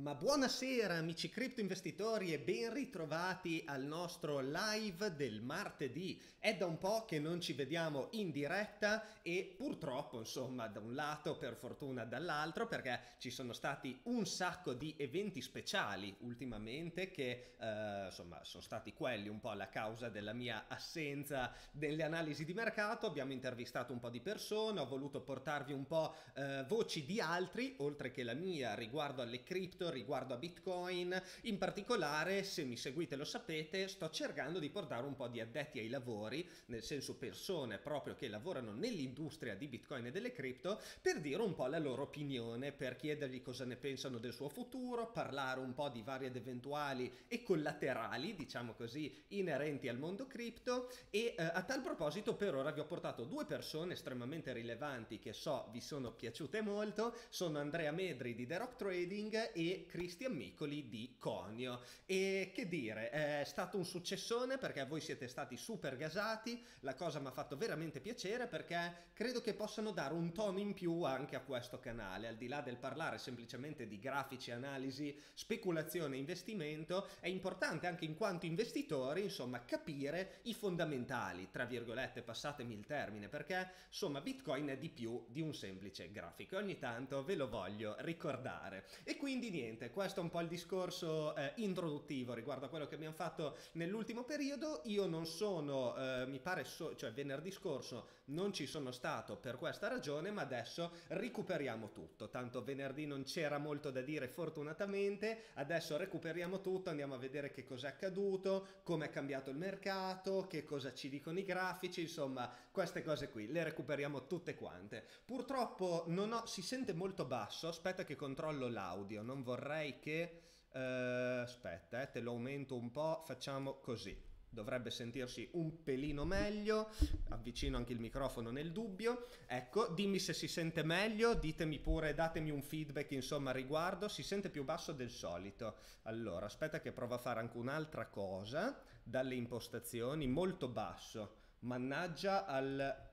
Ma buonasera amici cripto investitori e ben ritrovati al nostro live del martedì. È da un po' che non ci vediamo in diretta e purtroppo, insomma, da un lato per fortuna dall'altro perché ci sono stati un sacco di eventi speciali ultimamente che eh, insomma, sono stati quelli un po' la causa della mia assenza nelle analisi di mercato. Abbiamo intervistato un po' di persone, ho voluto portarvi un po' eh, voci di altri, oltre che la mia riguardo alle cripto riguardo a Bitcoin. In particolare, se mi seguite lo sapete, sto cercando di portare un po' di addetti ai lavori, nel senso persone proprio che lavorano nell'industria di Bitcoin e delle cripto, per dire un po' la loro opinione, per chiedergli cosa ne pensano del suo futuro, parlare un po' di varie ed eventuali e collaterali, diciamo così, inerenti al mondo cripto. E eh, a tal proposito, per ora vi ho portato due persone estremamente rilevanti che so vi sono piaciute molto, sono Andrea Medri di The Rock Trading e e Cristian Micoli di Conio. E che dire, è stato un successone perché voi siete stati super gasati, la cosa mi ha fatto veramente piacere perché credo che possano dare un tono in più anche a questo canale, al di là del parlare semplicemente di grafici, analisi, speculazione e investimento, è importante anche in quanto investitori, insomma, capire i fondamentali, tra virgolette, passatemi il termine, perché insomma Bitcoin è di più di un semplice grafico, e ogni tanto ve lo voglio ricordare. E quindi niente, niente, questo è un po' il discorso eh, introduttivo riguardo a quello che abbiamo fatto nell'ultimo periodo. Io non sono, eh, mi pare, so- cioè venerdì scorso non ci sono stato per questa ragione, ma adesso recuperiamo tutto. Tanto venerdì non c'era molto da dire fortunatamente, adesso recuperiamo tutto, andiamo a vedere che cosa è accaduto, come è cambiato il mercato, che cosa ci dicono i grafici, insomma queste cose qui le recuperiamo tutte quante. Purtroppo non ho, si sente molto basso, aspetta che controllo l'audio, non vorrei che... Uh, aspetta, eh, te lo aumento un po', facciamo così dovrebbe sentirsi un pelino meglio, avvicino anche il microfono nel dubbio, ecco, dimmi se si sente meglio, ditemi pure, datemi un feedback insomma riguardo, si sente più basso del solito, allora aspetta che provo a fare anche un'altra cosa, dalle impostazioni, molto basso, mannaggia al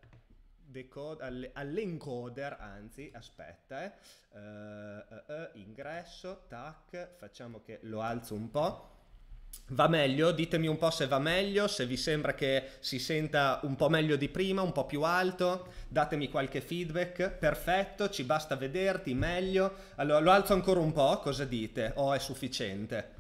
Decode, all'encoder, anzi, aspetta, eh. uh, uh, uh, ingresso, tac, facciamo che lo alzo un po'. Va meglio? Ditemi un po' se va meglio, se vi sembra che si senta un po' meglio di prima, un po' più alto, datemi qualche feedback. Perfetto, ci basta vederti, meglio. Allora lo alzo ancora un po', cosa dite? Oh, è sufficiente.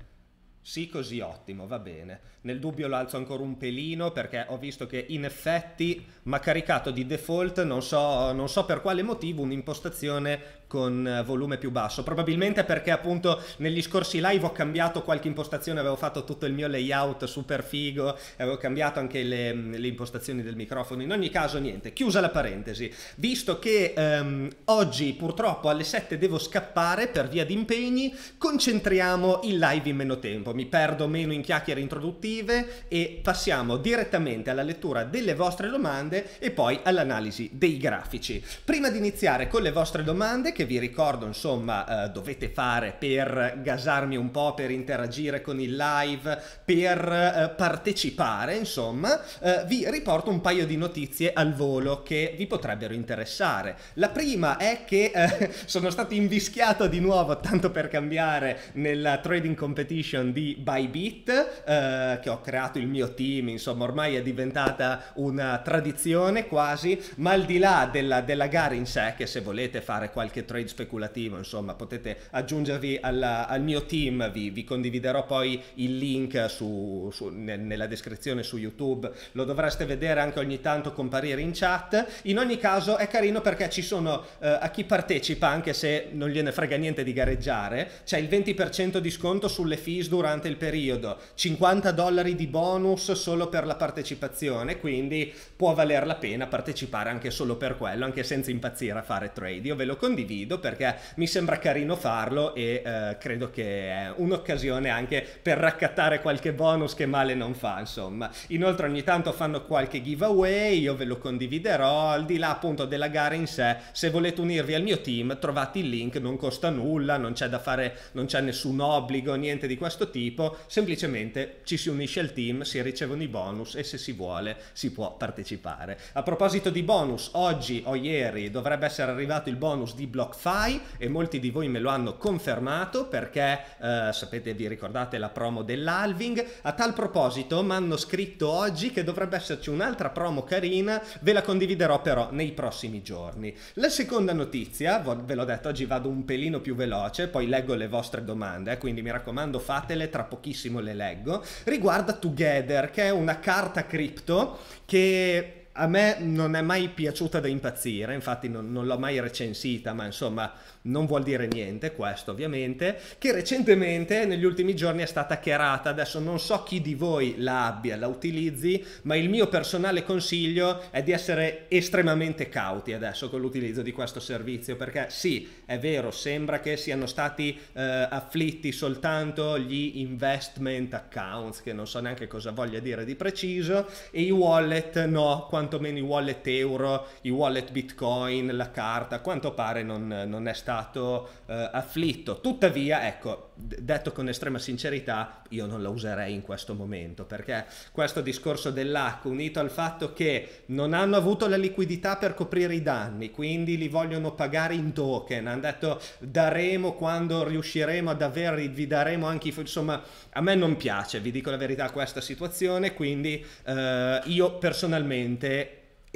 Sì, così ottimo, va bene. Nel dubbio lo alzo ancora un pelino perché ho visto che in effetti mi ha caricato di default, non so, non so per quale motivo, un'impostazione con eh, volume più basso, probabilmente perché appunto negli scorsi live ho cambiato qualche impostazione, avevo fatto tutto il mio layout super figo, avevo cambiato anche le, mm, le impostazioni del microfono, in ogni caso niente, chiusa la parentesi, visto che ehm, oggi purtroppo alle 7 devo scappare per via di impegni, concentriamo il live in meno tempo, mi perdo meno in chiacchiere introduttive e passiamo direttamente alla lettura delle vostre domande e poi all'analisi dei grafici. Prima di iniziare con le vostre domande, che vi ricordo insomma eh, dovete fare per gasarmi un po', per interagire con il live, per eh, partecipare insomma, eh, vi riporto un paio di notizie al volo che vi potrebbero interessare. La prima è che eh, sono stato invischiato di nuovo, tanto per cambiare, nella trading competition di Bybit, eh, che ho creato il mio team, insomma ormai è diventata una tradizione quasi, ma al di là della, della gara in sé, che se volete fare qualche trade speculativo, insomma potete aggiungervi alla, al mio team, vi, vi, condividerò poi il link su, su, ne, nella descrizione su YouTube, lo dovreste vedere anche ogni tanto comparire in chat. In ogni caso è carino perché ci sono eh, a chi partecipa, anche se non gliene frega niente di gareggiare, c'è il 20% di sconto sulle fees durante il periodo, 50 dollari di bonus solo per la partecipazione, quindi può valer la pena partecipare anche solo per quello, anche senza impazzire a fare trade. Io ve lo condivido condivido perché mi sembra carino farlo e eh, credo che è un'occasione anche per raccattare qualche bonus che male non fa, insomma. Inoltre ogni tanto fanno qualche giveaway, io ve lo condividerò, al di là appunto della gara in sé, se volete unirvi al mio team trovate il link, non costa nulla, non c'è da fare, non c'è nessun obbligo, niente di questo tipo, semplicemente ci si unisce al team, si ricevono i bonus e se si vuole si può partecipare. A proposito di bonus, oggi o ieri dovrebbe essere arrivato il bonus di blocco BlockFi e molti di voi me lo hanno confermato perché eh, sapete, vi ricordate la promo dell'Alving? A tal proposito mi hanno scritto oggi che dovrebbe esserci un'altra promo carina, ve la condividerò però nei prossimi giorni. La seconda notizia, ve l'ho detto, oggi vado un pelino più veloce, poi leggo le vostre domande, eh, quindi mi raccomando fatele, tra pochissimo le leggo, riguarda Together, che è una carta cripto che a me non è mai piaciuta da impazzire, infatti non, non, l'ho mai recensita, ma insomma non vuol dire niente questo ovviamente, che recentemente negli ultimi giorni è stata chiarata, adesso non so chi di voi la abbia, la utilizzi, ma il mio personale consiglio è di essere estremamente cauti adesso con l'utilizzo di questo servizio, perché sì, è vero, sembra che siano stati eh, afflitti soltanto gli investment accounts, che non so neanche cosa voglia dire di preciso, e i wallet no, quando quantomeno i wallet euro, i wallet bitcoin, la carta, a quanto pare non, non è stato eh, afflitto. Tuttavia, ecco, detto con estrema sincerità, io non la userei in questo momento, perché questo discorso dell'acqua unito al fatto che non hanno avuto la liquidità per coprire i danni, quindi li vogliono pagare in token, hanno detto daremo quando riusciremo ad averli, vi daremo anche, insomma, a me non piace, vi dico la verità, questa situazione, quindi eh, io personalmente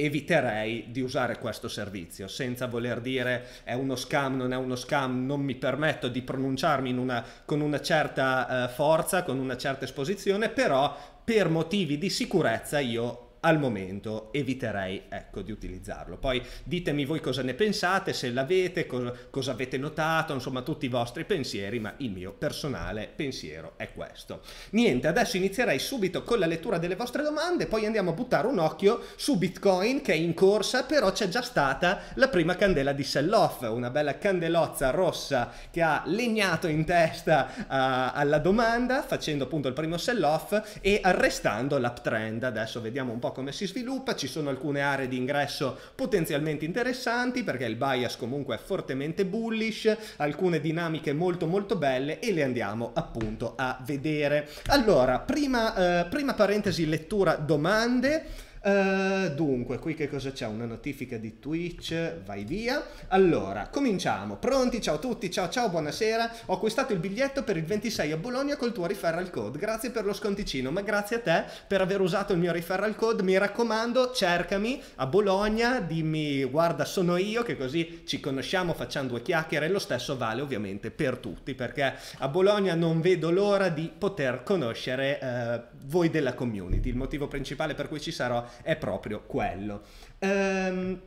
eviterei di usare questo servizio senza voler dire è uno scam, non è uno scam, non mi permetto di pronunciarmi una, con una certa eh, forza, con una certa esposizione, però per motivi di sicurezza io al momento eviterei ecco, di utilizzarlo. Poi ditemi voi cosa ne pensate, se l'avete, cosa, cosa avete notato, insomma tutti i vostri pensieri, ma il mio personale pensiero è questo. Niente, adesso inizierei subito con la lettura delle vostre domande, poi andiamo a buttare un occhio su Bitcoin che è in corsa, però c'è già stata la prima candela di sell off, una bella candelozza rossa che ha legnato in testa uh, alla domanda facendo appunto il primo sell off e arrestando l'uptrend. Adesso vediamo un po' po' come si sviluppa, ci sono alcune aree di ingresso potenzialmente interessanti perché il bias comunque è fortemente bullish, alcune dinamiche molto molto belle e le andiamo appunto a vedere. Allora, prima, eh, prima parentesi lettura domande. Uh, dunque, qui che cosa c'è? Una notifica di Twitch, vai via. Allora, cominciamo. Pronti? Ciao a tutti, ciao ciao, buonasera. Ho acquistato il biglietto per il 26 a Bologna col tuo referral code. Grazie per lo sconticino, ma grazie a te per aver usato il mio referral code. Mi raccomando, cercami a Bologna, dimmi guarda sono io, che così ci conosciamo, facciamo due chiacchiere. Lo stesso vale ovviamente per tutti, perché a Bologna non vedo l'ora di poter conoscere eh, voi della community. Il motivo principale per cui ci sarò è proprio quello. Ehm,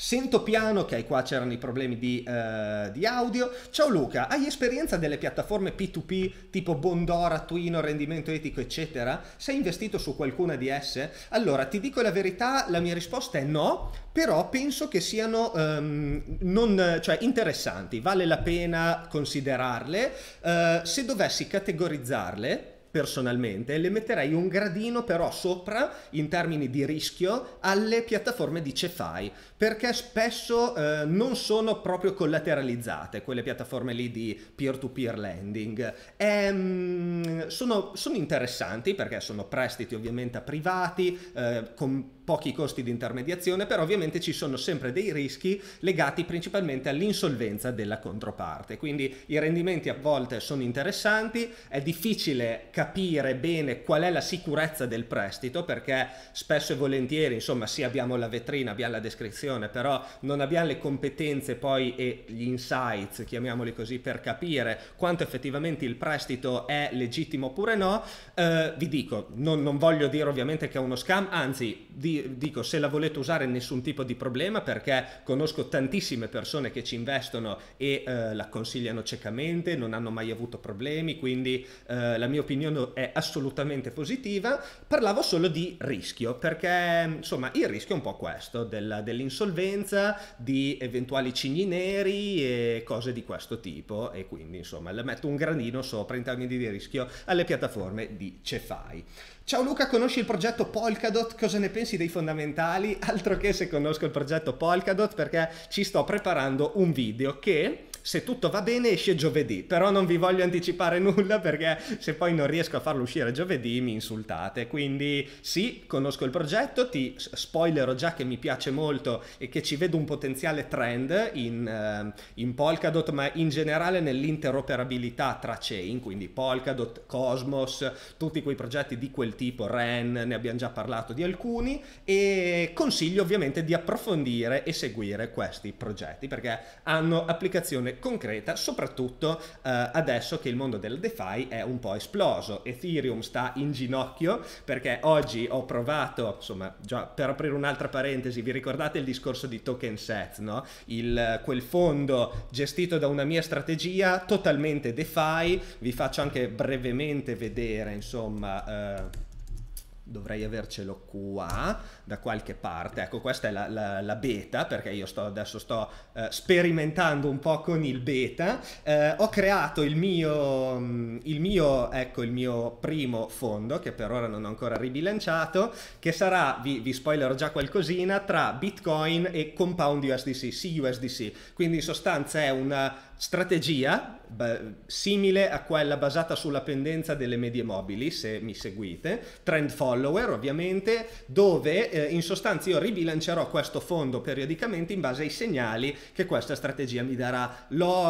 Sento piano, che okay, qua c'erano i problemi di, uh, di, audio. Ciao Luca, hai esperienza delle piattaforme P2P tipo Bondora, Twino, rendimento etico, eccetera? Sei investito su qualcuna di esse? Allora, ti dico la verità, la mia risposta è no, però penso che siano um, non, cioè, interessanti, vale la pena considerarle. Uh, se dovessi categorizzarle, personalmente le metterei un gradino però sopra in termini di rischio alle piattaforme di Cefai perché spesso eh, non sono proprio collateralizzate quelle piattaforme lì di peer-to-peer lending e, mm, sono, sono, interessanti perché sono prestiti ovviamente a privati eh, con pochi costi di intermediazione, però ovviamente ci sono sempre dei rischi legati principalmente all'insolvenza della controparte. Quindi i rendimenti a volte sono interessanti, è difficile capire bene qual è la sicurezza del prestito perché spesso e volentieri, insomma, sì abbiamo la vetrina, abbiamo la descrizione, però non abbiamo le competenze poi e gli insights, chiamiamoli così, per capire quanto effettivamente il prestito è legittimo oppure no. Eh, vi dico, non, non voglio dire ovviamente che è uno scam, anzi di io dico se la volete usare nessun tipo di problema perché conosco tantissime persone che ci investono e eh, la consigliano ciecamente, non hanno mai avuto problemi, quindi eh, la mia opinione è assolutamente positiva. Parlavo solo di rischio perché insomma il rischio è un po' questo della, dell'insolvenza, di eventuali cigni neri e cose di questo tipo e quindi insomma le metto un granino sopra in termini di rischio alle piattaforme di Cefai. Ciao Luca, conosci il progetto Polkadot? Cosa ne pensi dei fondamentali? Altro che se conosco il progetto Polkadot perché ci sto preparando un video che se tutto va bene esce giovedì, però non vi voglio anticipare nulla perché se poi non riesco a farlo uscire giovedì mi insultate. Quindi sì, conosco il progetto, ti spoilerò già che mi piace molto e che ci vedo un potenziale trend in, uh, in Polkadot, ma in generale nell'interoperabilità tra chain, quindi Polkadot, Cosmos, tutti quei progetti di quel tipo, REN, ne abbiamo già parlato di alcuni e consiglio ovviamente di approfondire e seguire questi progetti perché hanno applicazione concreta, soprattutto eh, adesso che il mondo del DeFi è un po' esploso. Ethereum sta in ginocchio perché oggi ho provato, insomma, già per aprire un'altra parentesi, vi ricordate il discorso di token set, no? il, quel fondo gestito da una mia strategia totalmente DeFi, vi faccio anche brevemente vedere, insomma, eh, dovrei avercelo qua da qualche parte. Ecco, questa è la, la, la beta, perché io sto, adesso sto eh, sperimentando un po' con il beta. Eh, ho creato il mio, mm, il mio, ecco, il mio primo fondo, che per ora non ho ancora ribilanciato, che sarà, vi, vi spoilerò già qualcosina, tra Bitcoin e Compound USDC, CUSDC. Quindi in sostanza è una strategia simile a quella basata sulla pendenza delle medie mobili, se mi seguite, trend follower ovviamente, dove eh, in sostanza io ribilancerò questo fondo periodicamente in base ai segnali che questa strategia mi darà. L'ho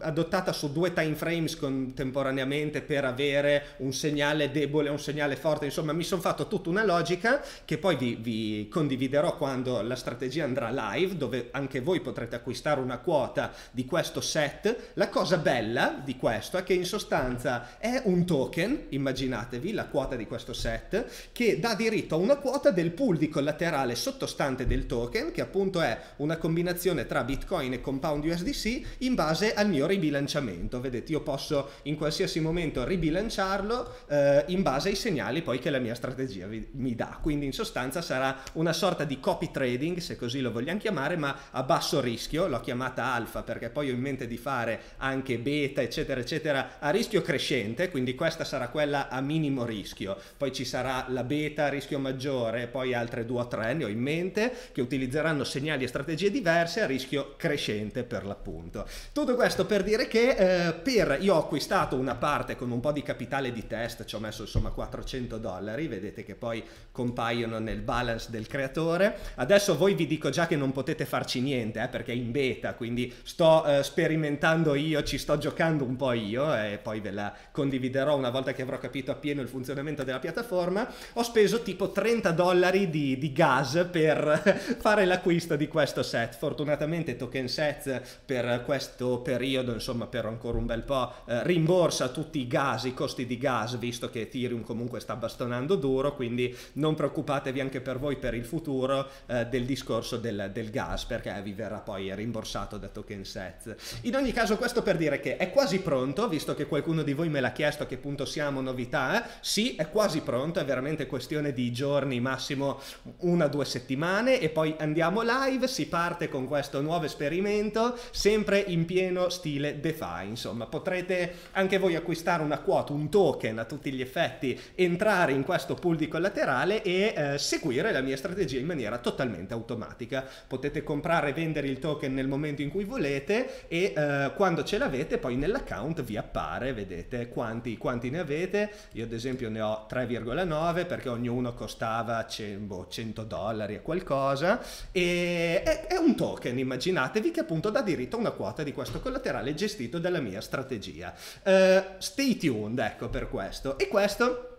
adottata su due time frames contemporaneamente per avere un segnale debole un segnale forte, insomma mi sono fatto tutta una logica che poi vi, vi condividerò quando la strategia andrà live, dove anche voi potrete acquistare una quota di questo set. La cosa bella di questo è che in sostanza è un token, immaginatevi la quota di questo set, che dà diritto a una quota del pool pool di collaterale sottostante del token, che appunto è una combinazione tra Bitcoin e Compound USDC in base al mio ribilanciamento. Vedete, io posso in qualsiasi momento ribilanciarlo eh, in base ai segnali poi che la mia strategia vi, mi dà. Quindi in sostanza sarà una sorta di copy trading, se così lo vogliamo chiamare, ma a basso rischio. L'ho chiamata alfa perché poi ho in mente di fare anche beta, eccetera, eccetera, a rischio crescente, quindi questa sarà quella a minimo rischio. Poi ci sarà la beta a rischio maggiore, poi a altre due o tre ne ho in mente, che utilizzeranno segnali e strategie diverse a rischio crescente per l'appunto. Tutto questo per dire che eh, per, io ho acquistato una parte con un po' di capitale di test, ci ho messo insomma 400 dollari, vedete che poi compaiono nel balance del creatore. Adesso voi vi dico già che non potete farci niente eh, perché è in beta, quindi sto eh, sperimentando io, ci sto giocando un po' io e poi ve la condividerò una volta che avrò capito appieno il funzionamento della piattaforma. Ho speso tipo 30 dollari di, di gas per fare l'acquisto di questo set. Fortunatamente token set per questo periodo, insomma per ancora un bel po', eh, rimborsa tutti i gas, i costi di gas, visto che Ethereum comunque sta bastonando duro, quindi non preoccupatevi anche per voi per il futuro eh, del discorso del, del gas, perché vi verrà poi rimborsato da token set. In ogni caso questo per dire che è quasi pronto, visto che qualcuno di voi me l'ha chiesto a che punto siamo novità, eh? sì è quasi pronto, è veramente questione di giorni massimo una o due settimane e poi andiamo live, si parte con questo nuovo esperimento, sempre in pieno stile DeFi, insomma potrete anche voi acquistare una quota, un token a tutti gli effetti, entrare in questo pool di collaterale e eh, seguire la mia strategia in maniera totalmente automatica. Potete comprare e vendere il token nel momento in cui volete e eh, quando ce l'avete poi nell'account vi appare, vedete quanti, quanti ne avete, io ad esempio ne ho 3,9 perché ognuno costava 100 boh, 100 dollari o qualcosa, e è, è, un token, immaginatevi, che appunto dà diritto a una quota di questo collaterale gestito dalla mia strategia. Uh, stay tuned, ecco, per questo. E questo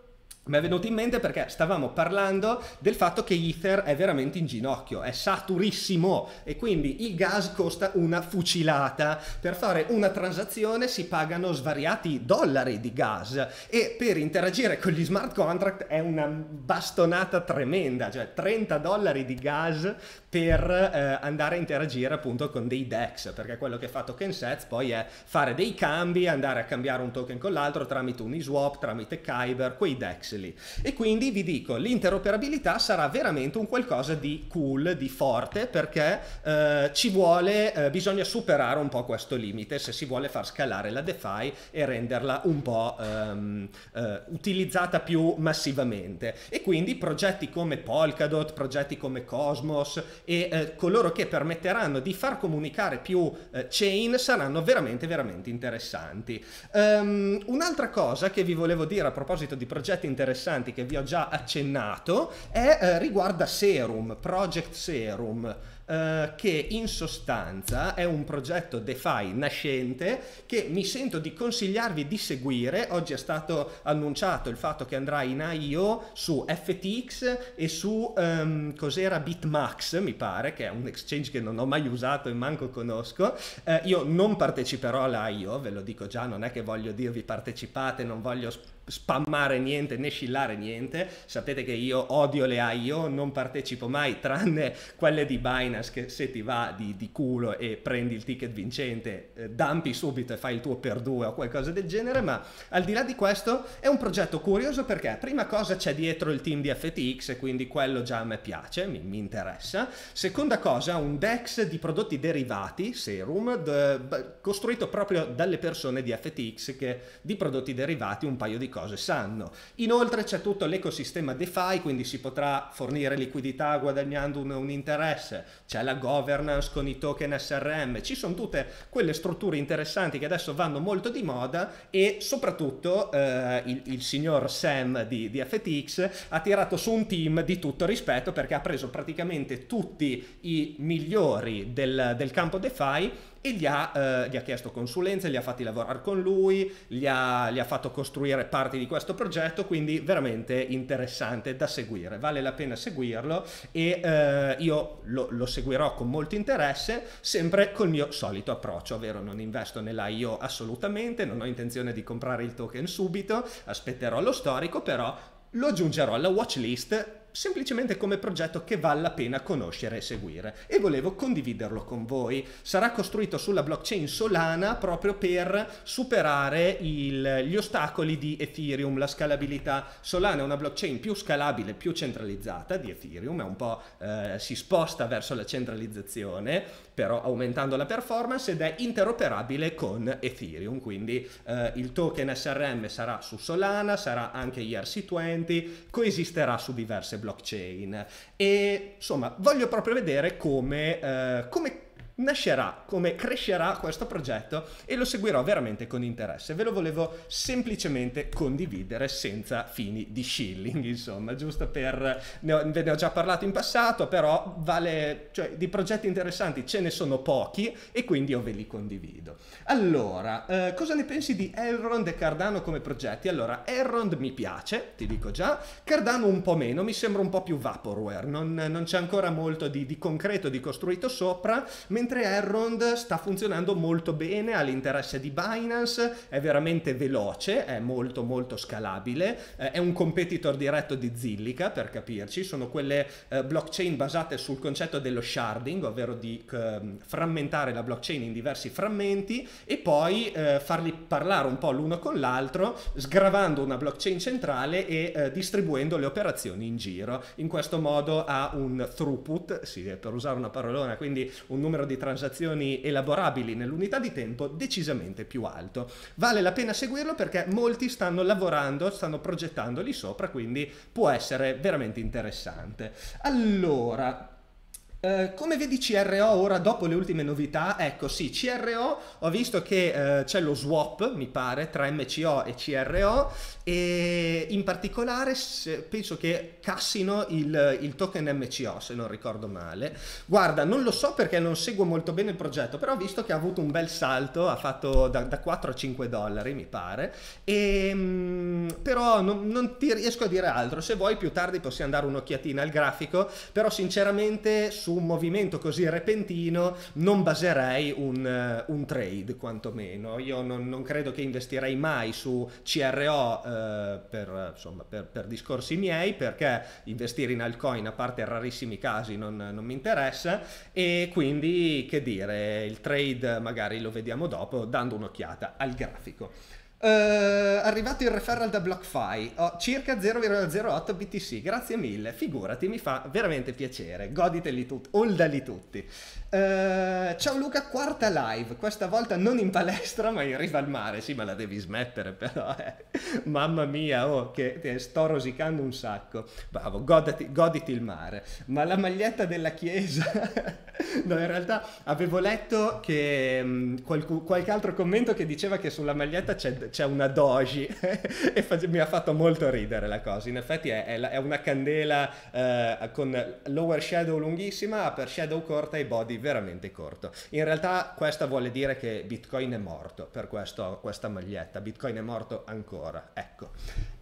mi è venuto in mente perché stavamo parlando del fatto che Ether è veramente in ginocchio, è saturissimo e quindi il gas costa una fucilata. Per fare una transazione si pagano svariati dollari di gas e per interagire con gli smart contract è una bastonata tremenda, cioè 30 dollari di gas per eh, andare a interagire appunto con dei DEX, perché quello che fa TokenSets poi è fare dei cambi, andare a cambiare un token con l'altro tramite Uniswap, tramite Kyber, quei DEX pixeli. E quindi vi dico, l'interoperabilità sarà veramente un qualcosa di cool, di forte, perché eh, ci vuole, eh, bisogna superare un po' questo limite se si vuole far scalare la DeFi e renderla un po' ehm, eh, utilizzata più massivamente. E quindi progetti come Polkadot, progetti come Cosmos e eh, coloro che permetteranno di far comunicare più eh, chain saranno veramente, veramente interessanti. Um, un'altra cosa che vi volevo dire a proposito di progetti interessanti interessanti che vi ho già accennato è, eh, riguarda Serum, Project Serum. Eh, che in sostanza è un progetto DeFi nascente che mi sento di consigliarvi di seguire. Oggi è stato annunciato il fatto che andrà in IO su FTX e su ehm, cos'era BitMax, mi pare, che è un exchange che non ho mai usato e manco conosco. Eh, io non parteciperò all'IO, ve lo dico già, non è che voglio dirvi partecipate, non voglio spammare niente né scillare niente. Sapete che io odio le AIO, non partecipo mai tranne quelle di Binance che se ti va di, di culo e prendi il ticket vincente, eh, dampi subito e fai il tuo per due o qualcosa del genere, ma al di là di questo è un progetto curioso perché prima cosa c'è dietro il team di FTX e quindi quello già a me piace, mi, mi interessa. Seconda cosa, un DEX di prodotti derivati, Serum, de, costruito proprio dalle persone di FTX che di prodotti derivati un paio di cose sanno. Inoltre c'è tutto l'ecosistema DeFi, quindi si potrà fornire liquidità guadagnando un, un interesse, c'è la governance con i token SRM, ci sono tutte quelle strutture interessanti che adesso vanno molto di moda e soprattutto eh, il, il, signor Sam di, di FTX ha tirato su un team di tutto rispetto perché ha preso praticamente tutti i migliori del, del campo DeFi e gli ha, eh, gli ha chiesto consulenze, li ha fatti lavorare con lui, gli ha, gli ha fatto costruire parti di questo progetto, quindi veramente interessante da seguire, vale la pena seguirlo e eh, io lo, lo, seguirò con molto interesse, sempre col mio solito approccio, ovvero non investo nell'IO assolutamente, non ho intenzione di comprare il token subito, aspetterò lo storico, però lo aggiungerò alla watch list semplicemente come progetto che vale la pena conoscere e seguire e volevo condividerlo con voi. Sarà costruito sulla blockchain Solana proprio per superare il, gli ostacoli di Ethereum, la scalabilità. Solana è una blockchain più scalabile, più centralizzata di Ethereum, è un po' eh, si sposta verso la centralizzazione però aumentando la performance ed è interoperabile con Ethereum, quindi eh, il token SRM sarà su Solana, sarà anche ERC20, coesisterà su diverse blockchain e insomma voglio proprio vedere come, eh, come nascerà, come crescerà questo progetto e lo seguirò veramente con interesse. Ve lo volevo semplicemente condividere senza fini di shilling, insomma, giusto per... Ne ho, ve ne ho già parlato in passato, però vale... cioè di progetti interessanti ce ne sono pochi e quindi io ve li condivido. Allora, eh, cosa ne pensi di Elrond e Cardano come progetti? Allora, Elrond mi piace, ti dico già, Cardano un po' meno, mi sembra un po' più vaporware, non, non c'è ancora molto di, di concreto, di costruito sopra, mentre mentre Errond sta funzionando molto bene all'interesse di Binance, è veramente veloce, è molto molto scalabile, eh, è un competitor diretto di Zilliqa per capirci, sono quelle eh, blockchain basate sul concetto dello sharding, ovvero di eh, frammentare la blockchain in diversi frammenti e poi eh, farli parlare un po' l'uno con l'altro, sgravando una blockchain centrale e eh, distribuendo le operazioni in giro. In questo modo ha un throughput, sì, per usare una parolona, quindi un numero di di transazioni elaborabili nell'unità di tempo decisamente più alto. Vale la pena seguirlo perché molti stanno lavorando, stanno progettando lì sopra, quindi può essere veramente interessante. Allora, eh, come vedi CRO ora dopo le ultime novità? Ecco sì, CRO ho visto che uh, c'è lo swap, mi pare, tra MCO e CRO e in particolare se, penso che cassino il, il, token MCO se non ricordo male. Guarda, non lo so perché non seguo molto bene il progetto, però ho visto che ha avuto un bel salto, ha fatto da, da 4 a 5 dollari mi pare, e, ehm, mh, però non, non ti riesco a dire altro, se vuoi più tardi possiamo dare un'occhiatina al grafico, però sinceramente su un movimento così repentino non baserei un, eh, un trade, quantomeno. Io non, non, credo che investirei mai su CRO eh, per, insomma, per, per, discorsi miei, perché investire in altcoin, a parte rarissimi casi, non, non mi interessa. E quindi, che dire, il trade magari lo vediamo dopo, dando un'occhiata al grafico. Uh, arrivato il referral da BlockFi, ho circa 0,08 BTC, grazie mille, figurati, mi fa veramente piacere, goditeli tutti, holdali tutti. Uh, ciao Luca, quarta live, questa volta non in palestra ma in riva al mare, sì ma la devi smettere però, eh. mamma mia, oh, che sto rosicando un sacco, bravo, godati, goditi il mare, ma la maglietta della chiesa, no in realtà avevo letto che um, mm, qualc- qualche altro commento che diceva che sulla maglietta c'è, c'è una doji e fa- mi ha fatto molto ridere la cosa, in effetti è, è, la- è una candela uh, con lower shadow lunghissima, upper shadow corta e body veramente corto. In realtà questa vuole dire che Bitcoin è morto per questo, questa maglietta. Bitcoin è morto ancora. Ecco.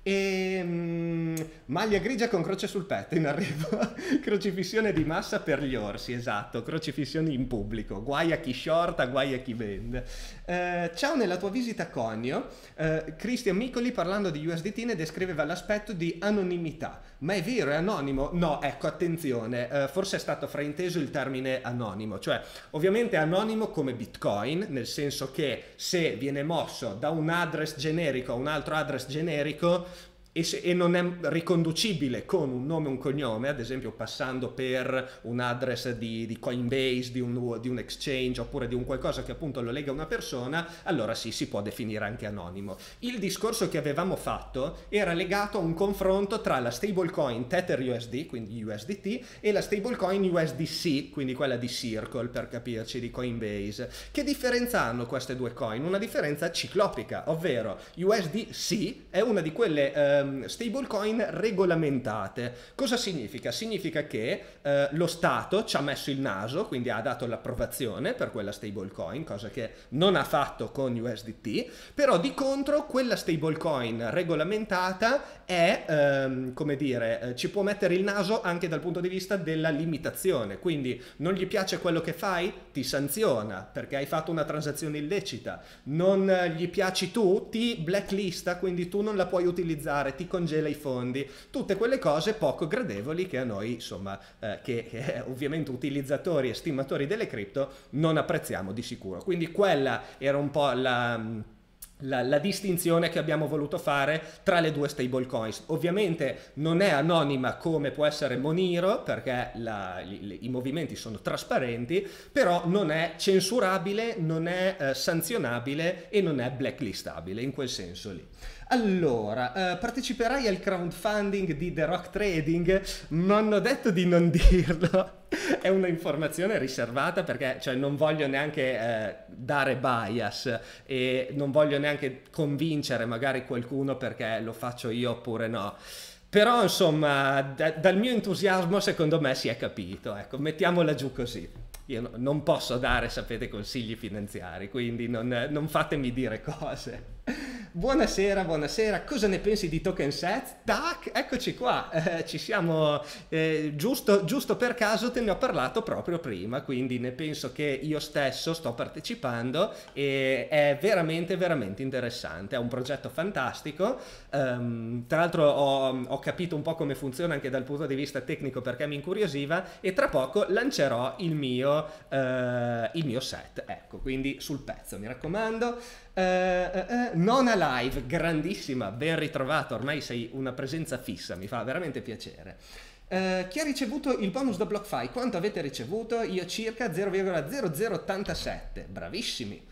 E ehm, maglia grigia con croce sul petto in arrivo. Crocifissione di massa per gli orsi, esatto. Crocifissioni in pubblico. Guai a chi shorta, guai a chi vende. Eh, ciao nella tua visita a Cogno. Eh, Cristian Micoli parlando di USDT ne descriveva l'aspetto di anonimità. Ma è vero, è anonimo? No, ecco, attenzione. Eh, forse è stato frainteso il termine anonimo. Cioè, ovviamente è anonimo come Bitcoin, nel senso che se viene mosso da un address generico a un altro address generico e, se, e, non è riconducibile con un nome e un cognome, ad esempio passando per un address di, di Coinbase, di un, di un, exchange oppure di un qualcosa che appunto lo lega a una persona, allora sì, si può definire anche anonimo. Il discorso che avevamo fatto era legato a un confronto tra la stablecoin Tether USD, quindi USDT, e la stablecoin USDC, quindi quella di Circle per capirci, di Coinbase. Che differenza hanno queste due coin? Una differenza ciclopica, ovvero USDC è una di quelle... Eh, Ehm, stablecoin regolamentate. Cosa significa? Significa che eh, lo Stato ci ha messo il naso, quindi ha dato l'approvazione per quella stablecoin, cosa che non ha fatto con USDT, però di contro quella stablecoin regolamentata è, ehm, come dire, eh, ci può mettere il naso anche dal punto di vista della limitazione, quindi non gli piace quello che fai, ti sanziona perché hai fatto una transazione illecita, non gli piaci tu, ti blacklista, quindi tu non la puoi utilizzare male, ti congela i fondi, tutte quelle cose poco gradevoli che a noi, insomma, eh, che eh, ovviamente utilizzatori e stimatori delle cripto non apprezziamo di sicuro. Quindi quella era un po' la... Mm, la, la, distinzione che abbiamo voluto fare tra le due stablecoins. Ovviamente non è anonima come può essere Moniro perché la, i, i movimenti sono trasparenti, però non è censurabile, non è eh, sanzionabile e non è blacklistabile in quel senso lì. Allora, eh, parteciperai al crowdfunding di The Rock Trading? Mi hanno detto di non dirlo. È una informazione riservata perché cioè, non voglio neanche eh, dare bias e non voglio neanche convincere magari qualcuno perché lo faccio io oppure no. Però insomma, da, dal mio entusiasmo secondo me si è capito, ecco, mettiamola giù così. Io no, non posso dare, sapete, consigli finanziari, quindi non, non fatemi dire cose. Buonasera, buonasera, cosa ne pensi di token set? Tac, eccoci qua, eh, ci siamo, eh, giusto, giusto, per caso te ne ho parlato proprio prima, quindi ne penso che io stesso sto partecipando e è veramente, veramente interessante, è un progetto fantastico, um, tra l'altro ho, ho capito un po' come funziona anche dal punto di vista tecnico perché mi incuriosiva e tra poco lancerò il mio, uh, il mio set, ecco, quindi sul pezzo, mi raccomando. Uh, uh, uh, non grandissima, ben ritrovato, ormai sei una presenza fissa, mi fa veramente piacere. Uh, chi ha ricevuto il bonus da BlockFi? Quanto avete ricevuto? Io circa 0,0087. Bravissimi.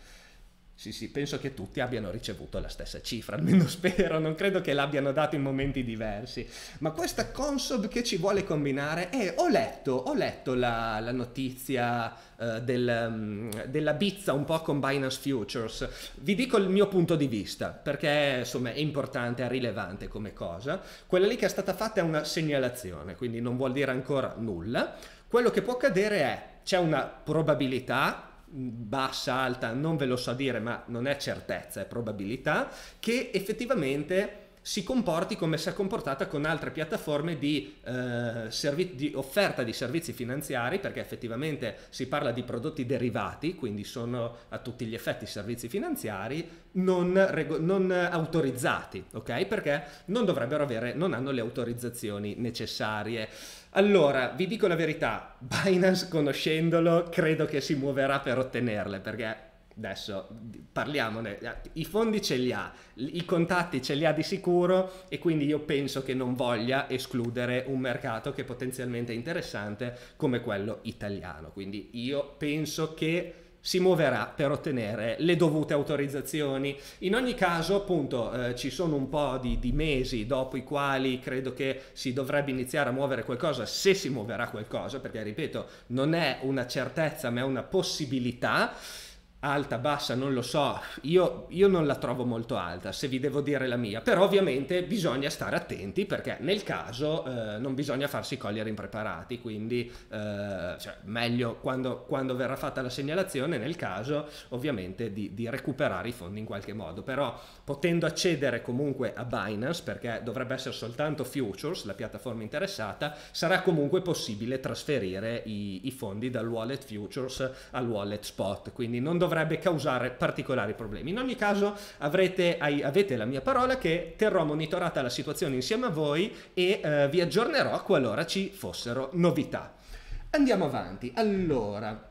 Sì, sì, penso che tutti abbiano ricevuto la stessa cifra, almeno spero, non credo che l'abbiano dato in momenti diversi. Ma questa Consob che ci vuole combinare è, eh, ho letto, ho letto la, la notizia eh, del, um, della bizza un po' con Binance Futures. Vi dico il mio punto di vista, perché insomma è importante, è rilevante come cosa. Quella lì che è stata fatta è una segnalazione, quindi non vuol dire ancora nulla. Quello che può accadere è, c'è una probabilità bassa, alta, non ve lo so dire, ma non è certezza, è probabilità, che effettivamente si comporti come si è comportata con altre piattaforme di, eh, servi- di, offerta di servizi finanziari, perché effettivamente si parla di prodotti derivati, quindi sono a tutti gli effetti servizi finanziari non, rego- non autorizzati, ok? Perché non dovrebbero avere, non hanno le autorizzazioni necessarie. Allora, vi dico la verità, Binance conoscendolo credo che si muoverà per ottenerle perché adesso parliamone, i fondi ce li ha, i contatti ce li ha di sicuro e quindi io penso che non voglia escludere un mercato che potenzialmente è interessante come quello italiano. Quindi io penso che si muoverà per ottenere le dovute autorizzazioni. In ogni caso, appunto, eh, ci sono un po' di, di, mesi dopo i quali credo che si dovrebbe iniziare a muovere qualcosa, se si muoverà qualcosa, perché ripeto, non è una certezza ma è una possibilità alta, bassa, non lo so, io, io, non la trovo molto alta, se vi devo dire la mia, però ovviamente bisogna stare attenti perché nel caso eh, non bisogna farsi cogliere impreparati, quindi eh, cioè, meglio quando, quando, verrà fatta la segnalazione, nel caso ovviamente di, di, recuperare i fondi in qualche modo, però potendo accedere comunque a Binance, perché dovrebbe essere soltanto Futures, la piattaforma interessata, sarà comunque possibile trasferire i, i fondi dal wallet Futures al wallet Spot, quindi non dovrà dovrebbe causare particolari problemi. In ogni caso avrete, avete la mia parola che terrò monitorata la situazione insieme a voi e eh, vi aggiornerò qualora ci fossero novità. Andiamo avanti. Allora,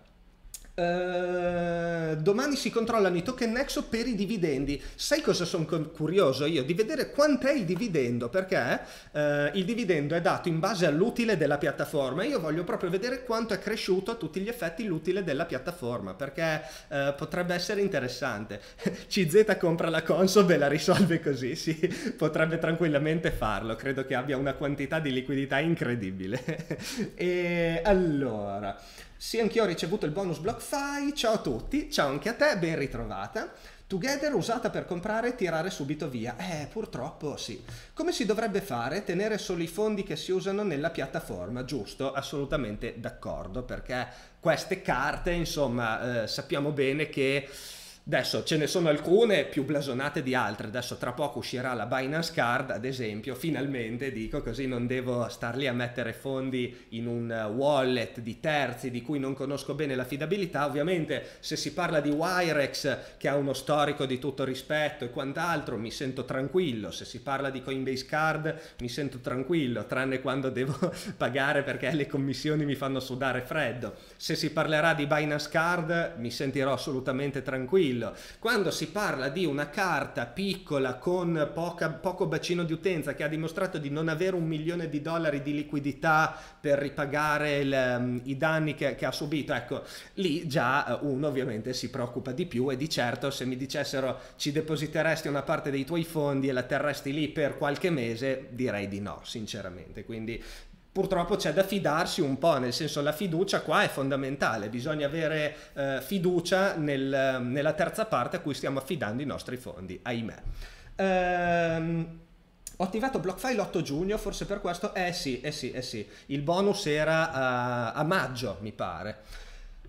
eh, domani si controllano i token Nexo per i dividendi. Sai cosa sono curioso io? Di vedere quant'è il dividendo, perché uh, il dividendo è dato in base all'utile della piattaforma. Io voglio proprio vedere quanto è cresciuto a tutti gli effetti l'utile della piattaforma, perché uh, potrebbe essere interessante. CZ compra la console e la risolve così, sì, potrebbe tranquillamente farlo. Credo che abbia una quantità di liquidità incredibile. e allora... Sì, anch'io ho ricevuto il bonus BlockFi. Ciao a tutti, ciao anche a te, ben ritrovata. Together usata per comprare e tirare subito via. Eh, purtroppo sì. Come si dovrebbe fare? Tenere solo i fondi che si usano nella piattaforma, giusto? Assolutamente d'accordo, perché queste carte, insomma, eh, sappiamo bene che Adesso ce ne sono alcune più blasonate di altre, adesso tra poco uscirà la Binance Card ad esempio, finalmente dico così non devo star lì a mettere fondi in un eh, wallet di terzi di cui non conosco bene l'affidabilità, ovviamente se si parla di Wirex che ha uno storico di tutto rispetto e quant'altro mi sento tranquillo, se si parla di Coinbase Card mi sento tranquillo, tranne quando devo pagare perché le commissioni mi fanno sudare freddo, se si parlerà di Binance Card mi sentirò assolutamente tranquillo tranquillo. Quando si parla di una carta piccola con poca, poco bacino di utenza che ha dimostrato di non avere un milione di dollari di liquidità per ripagare il, ehm, i danni che, che ha subito, ecco, lì già eh, uno ovviamente si preoccupa di più e di certo se mi dicessero ci depositeresti una parte dei tuoi fondi e la terresti lì per qualche mese, direi di no, sinceramente. Quindi purtroppo c'è da fidarsi un po', nel senso la fiducia qua è fondamentale, bisogna avere eh, fiducia nel, nella terza parte a cui stiamo affidando i nostri fondi, ahimè. Ehm, ho attivato BlockFi l'8 giugno, forse per questo, eh sì, eh sì, eh sì, il bonus era a, eh, a maggio mi pare.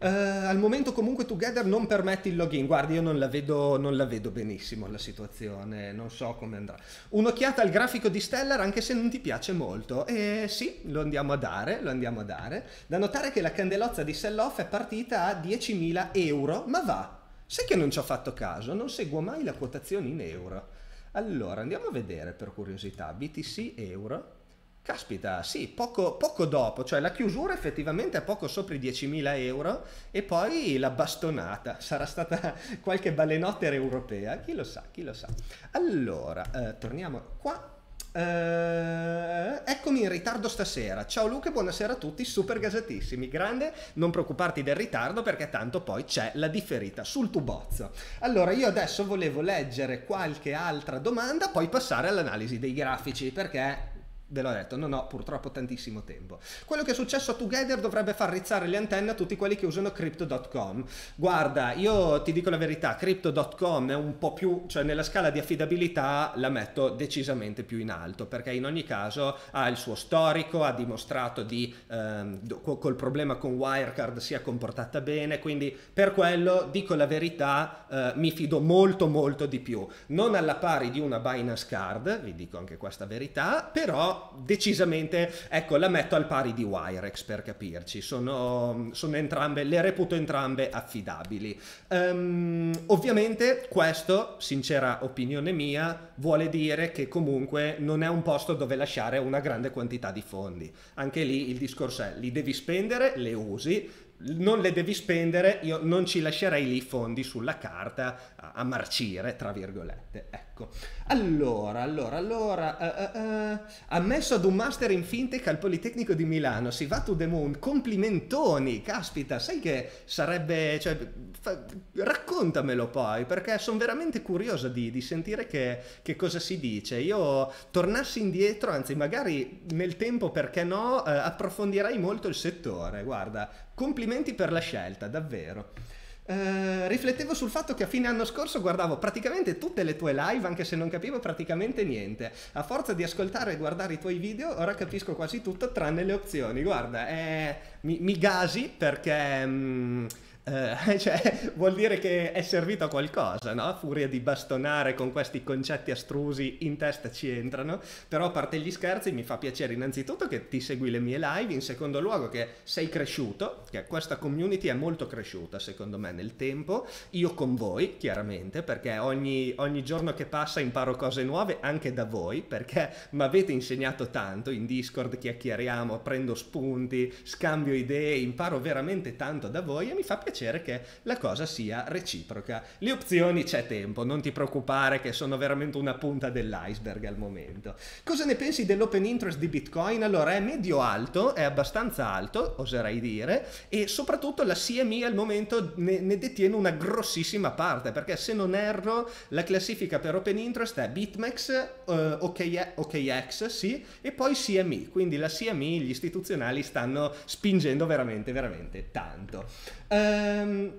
Uh, al momento comunque Together non permette il login, guardi io non la, vedo, non la vedo benissimo la situazione, non so come andrà. Un'occhiata al grafico di Stellar anche se non ti piace molto, eh, sì, lo andiamo a dare, lo andiamo a dare. Da notare che la candelozza di sell-off è partita a 10.000 euro, ma va, sai che non ci ho fatto caso, non seguo mai la quotazione in euro. Allora andiamo a vedere per curiosità, BTC euro. Caspita, sì, poco, poco, dopo, cioè la chiusura effettivamente è poco sopra i 10.000 euro e poi la bastonata, sarà stata qualche balenottera europea, chi lo sa, chi lo sa. Allora, eh, torniamo qua. Eh, eccomi in ritardo stasera. Ciao Luca buonasera a tutti, super gasatissimi. Grande, non preoccuparti del ritardo perché tanto poi c'è la differita sul tubozzo. Allora, io adesso volevo leggere qualche altra domanda, poi passare all'analisi dei grafici perché Ve l'ho detto, non ho purtroppo tantissimo tempo. Quello che è successo a Together dovrebbe far rizzare le antenne a tutti quelli che usano crypto.com. Guarda, io ti dico la verità, crypto.com è un po' più, cioè nella scala di affidabilità la metto decisamente più in alto, perché in ogni caso ha il suo storico, ha dimostrato di, ehm, col problema con Wirecard si è comportata bene, quindi per quello dico la verità, eh, mi fido molto molto di più. Non alla pari di una Binance Card, vi dico anche questa verità, però decisamente, ecco, la metto al pari di Wirex per capirci, sono, sono entrambe, le reputo entrambe affidabili. Um, ovviamente questo, sincera opinione mia, vuole dire che comunque non è un posto dove lasciare una grande quantità di fondi. Anche lì il discorso è, li devi spendere, le usi, non le devi spendere, io non ci lascerei lì i fondi sulla carta a, a, marcire, tra virgolette. Ecco. Allora, allora, allora, uh, uh, ammesso ad un master in fintech al Politecnico di Milano, si va to the moon, complimentoni, caspita, sai che sarebbe, cioè, fa, raccontamelo poi, perché sono veramente curiosa di, di sentire che, che, cosa si dice. Io tornassi indietro, anzi magari nel tempo, perché no, eh, approfondirei molto il settore. Guarda, complimenti per la scelta, davvero. Uh, riflettevo sul fatto che a fine anno scorso guardavo praticamente tutte le tue live anche se non capivo praticamente niente. A forza di ascoltare e guardare i tuoi video ora capisco quasi tutto tranne le opzioni. Guarda, eh, mi, mi, gasi perché... Um, eh, cioè, vuol dire che è servito a qualcosa, no? A furia di bastonare con questi concetti astrusi in testa ci entrano. Però a parte gli scherzi mi fa piacere innanzitutto che ti segui le mie live, in secondo luogo che sei cresciuto, che questa community è molto cresciuta secondo me nel tempo, io con voi chiaramente, perché ogni, ogni giorno che passa imparo cose nuove anche da voi, perché mi avete insegnato tanto, in Discord chiacchieriamo, prendo spunti, scambio idee, imparo veramente tanto da voi e mi fa piacere piacere che la cosa sia reciproca. Le opzioni c'è tempo, non ti preoccupare che sono veramente una punta dell'iceberg al momento. Cosa ne pensi dell'open interest di Bitcoin? Allora è medio alto, è abbastanza alto, oserei dire, e soprattutto la CME al momento ne, ne detiene una grossissima parte, perché se non erro la classifica per open interest è BitMEX, uh, eh, OK, OKX, sì, e poi CME, quindi la CME gli istituzionali stanno spingendo veramente, veramente tanto. Uh, Ehm,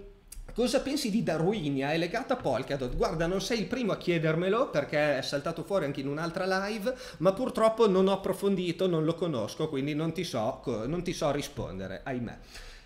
cosa pensi di Darwinia? È legata a Polkadot. Guarda, non sei il primo a chiedermelo perché è saltato fuori anche in un'altra live, ma purtroppo non ho approfondito, non lo conosco, quindi non ti so, non ti so rispondere, ahimè.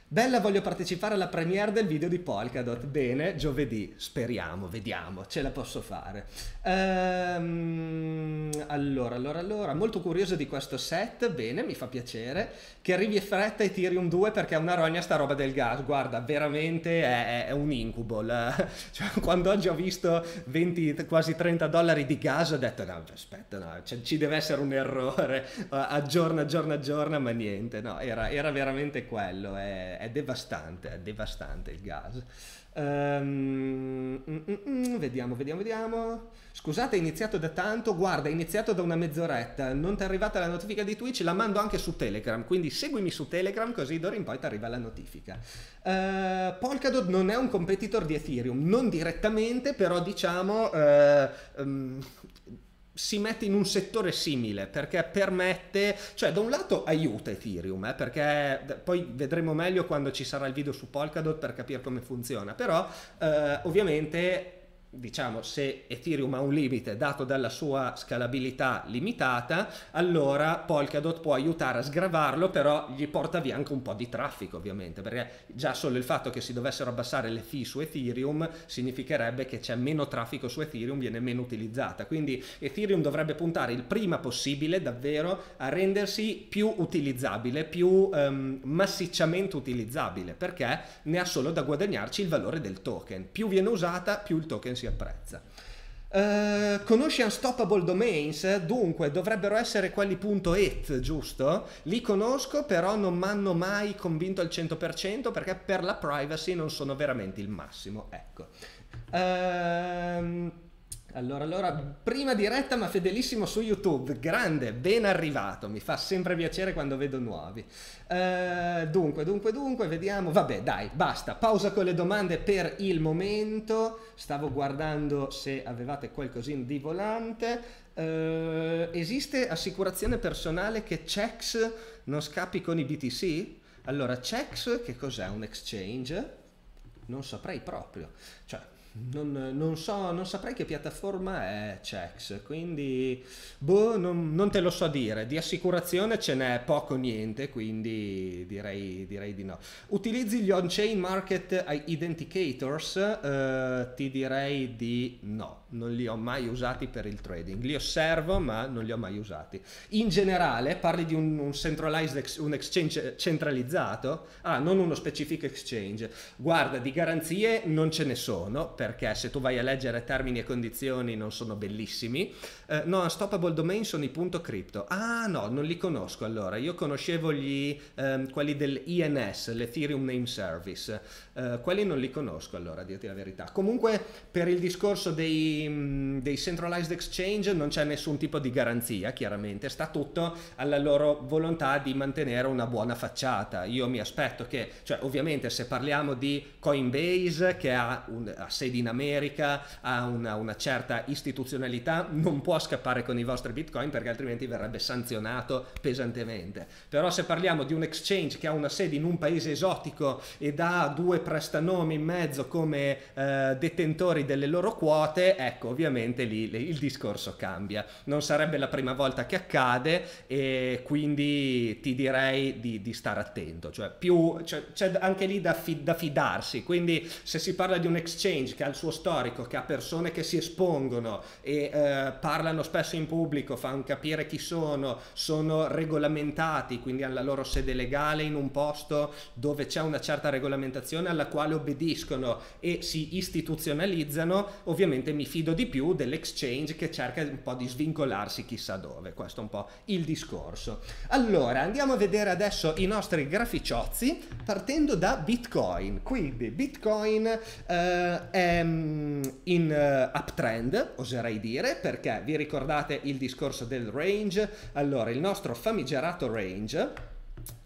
Bella, voglio partecipare alla premiere del video di Polkadot. Bene, giovedì, speriamo, vediamo, ce la posso fare. Ehm, allora, allora, allora, molto curioso di questo set, bene, mi fa piacere. Che arrivi in fretta Ethereum 2 perché è una rogna sta roba del gas, guarda, veramente è, è un incubo. cioè, quando oggi ho visto 20, quasi 30 dollari di gas ho detto no, aspetta, no, cioè, ci deve essere un errore, aggiorna, aggiorna, aggiorna, ma niente, no, era, era veramente quello. È, eh è devastante, è devastante il gas. Um, mm, mm, vediamo, vediamo, vediamo. Scusate, è iniziato da tanto. Guarda, è iniziato da una mezz'oretta. Non ti è arrivata la notifica di Twitch? La mando anche su Telegram. Quindi seguimi su Telegram, così d'ora in poi ti arriva la notifica. Uh, Polkadot non è un competitor di Ethereum, non direttamente, però diciamo. Uh, um, si mette in un settore simile perché permette, cioè da un lato aiuta Ethereum, eh, perché poi vedremo meglio quando ci sarà il video su Polkadot per capire come funziona, però eh, ovviamente diciamo, se Ethereum ha un limite dato dalla sua scalabilità limitata, allora Polkadot può aiutare a sgravarlo, però gli porta via anche un po' di traffico, ovviamente, perché già solo il fatto che si dovessero abbassare le fee su Ethereum significherebbe che c'è meno traffico su Ethereum, viene meno utilizzata. Quindi Ethereum dovrebbe puntare il prima possibile davvero a rendersi più utilizzabile, più um, massicciamente utilizzabile, perché ne ha solo da guadagnarci il valore del token. Più viene usata, più il token si apprezza. Uh, eh, conosci Unstoppable Domains? Dunque, dovrebbero essere quelli .it, giusto? Li conosco, però non mi hanno mai convinto al 100% perché per la privacy non sono veramente il massimo, ecco. Uh, allora, allora, prima diretta ma fedelissimo su YouTube, grande, ben arrivato, mi fa sempre piacere quando vedo nuovi. Eh, dunque, dunque, dunque, vediamo, vabbè dai, basta, pausa con le domande per il momento, stavo guardando se avevate qualcosina di volante. Eh, esiste assicurazione personale che checks non scappi con i BTC? Allora, checks che cos'è? Un exchange? Non saprei proprio, cioè non, non, so, non saprei che piattaforma è Chex, quindi boh, non, non, te lo so dire. Di assicurazione ce n'è poco o niente, quindi direi, direi, di no. Utilizzi gli on-chain market identificators? Eh, ti direi di no non li ho mai usati per il trading. Li osservo, ma non li ho mai usati. In generale, parli di un, un centralized ex, un exchange centralizzato, ah, non uno specifico exchange. Guarda, di garanzie non ce ne sono, perché se tu vai a leggere termini e condizioni non sono bellissimi. Eh, no, unstoppable domain sono i punto .crypto. Ah, no, non li conosco allora. Io conoscevo gli ehm, quelli dell'INS, l'Ethereum Name Service. Eh, quelli non li conosco allora, a dirti la verità. Comunque, per il discorso dei Mm, dei, centralized exchange non c'è nessun tipo di garanzia, chiaramente, sta tutto alla loro volontà di mantenere una buona facciata. Io mi aspetto che, cioè ovviamente se parliamo di Coinbase che ha, un, ha sede in America, ha una, una certa istituzionalità, non può scappare con i vostri bitcoin perché altrimenti verrebbe sanzionato pesantemente. Però se parliamo di un exchange che ha una sede in un paese esotico ed ha due prestanomi in mezzo come eh, detentori delle loro quote, è ecco, ovviamente lì il discorso cambia. Non sarebbe la prima volta che accade e quindi ti direi di, di stare attento, cioè più, cioè, c'è anche lì da, fi, da, fidarsi, quindi se si parla di un exchange che ha il suo storico, che ha persone che si espongono e eh, parlano spesso in pubblico, fanno capire chi sono, sono regolamentati, quindi hanno la loro sede legale in un posto dove c'è una certa regolamentazione alla quale obbediscono e si istituzionalizzano, ovviamente mi fido fido di più dell'exchange che cerca un po' di svincolarsi chissà dove, questo è un po' il discorso. Allora, andiamo a vedere adesso i nostri graficiozzi partendo da Bitcoin. Quindi Bitcoin eh, è mm, in uh, uptrend, oserei dire, perché vi ricordate il discorso del range? Allora, il nostro famigerato range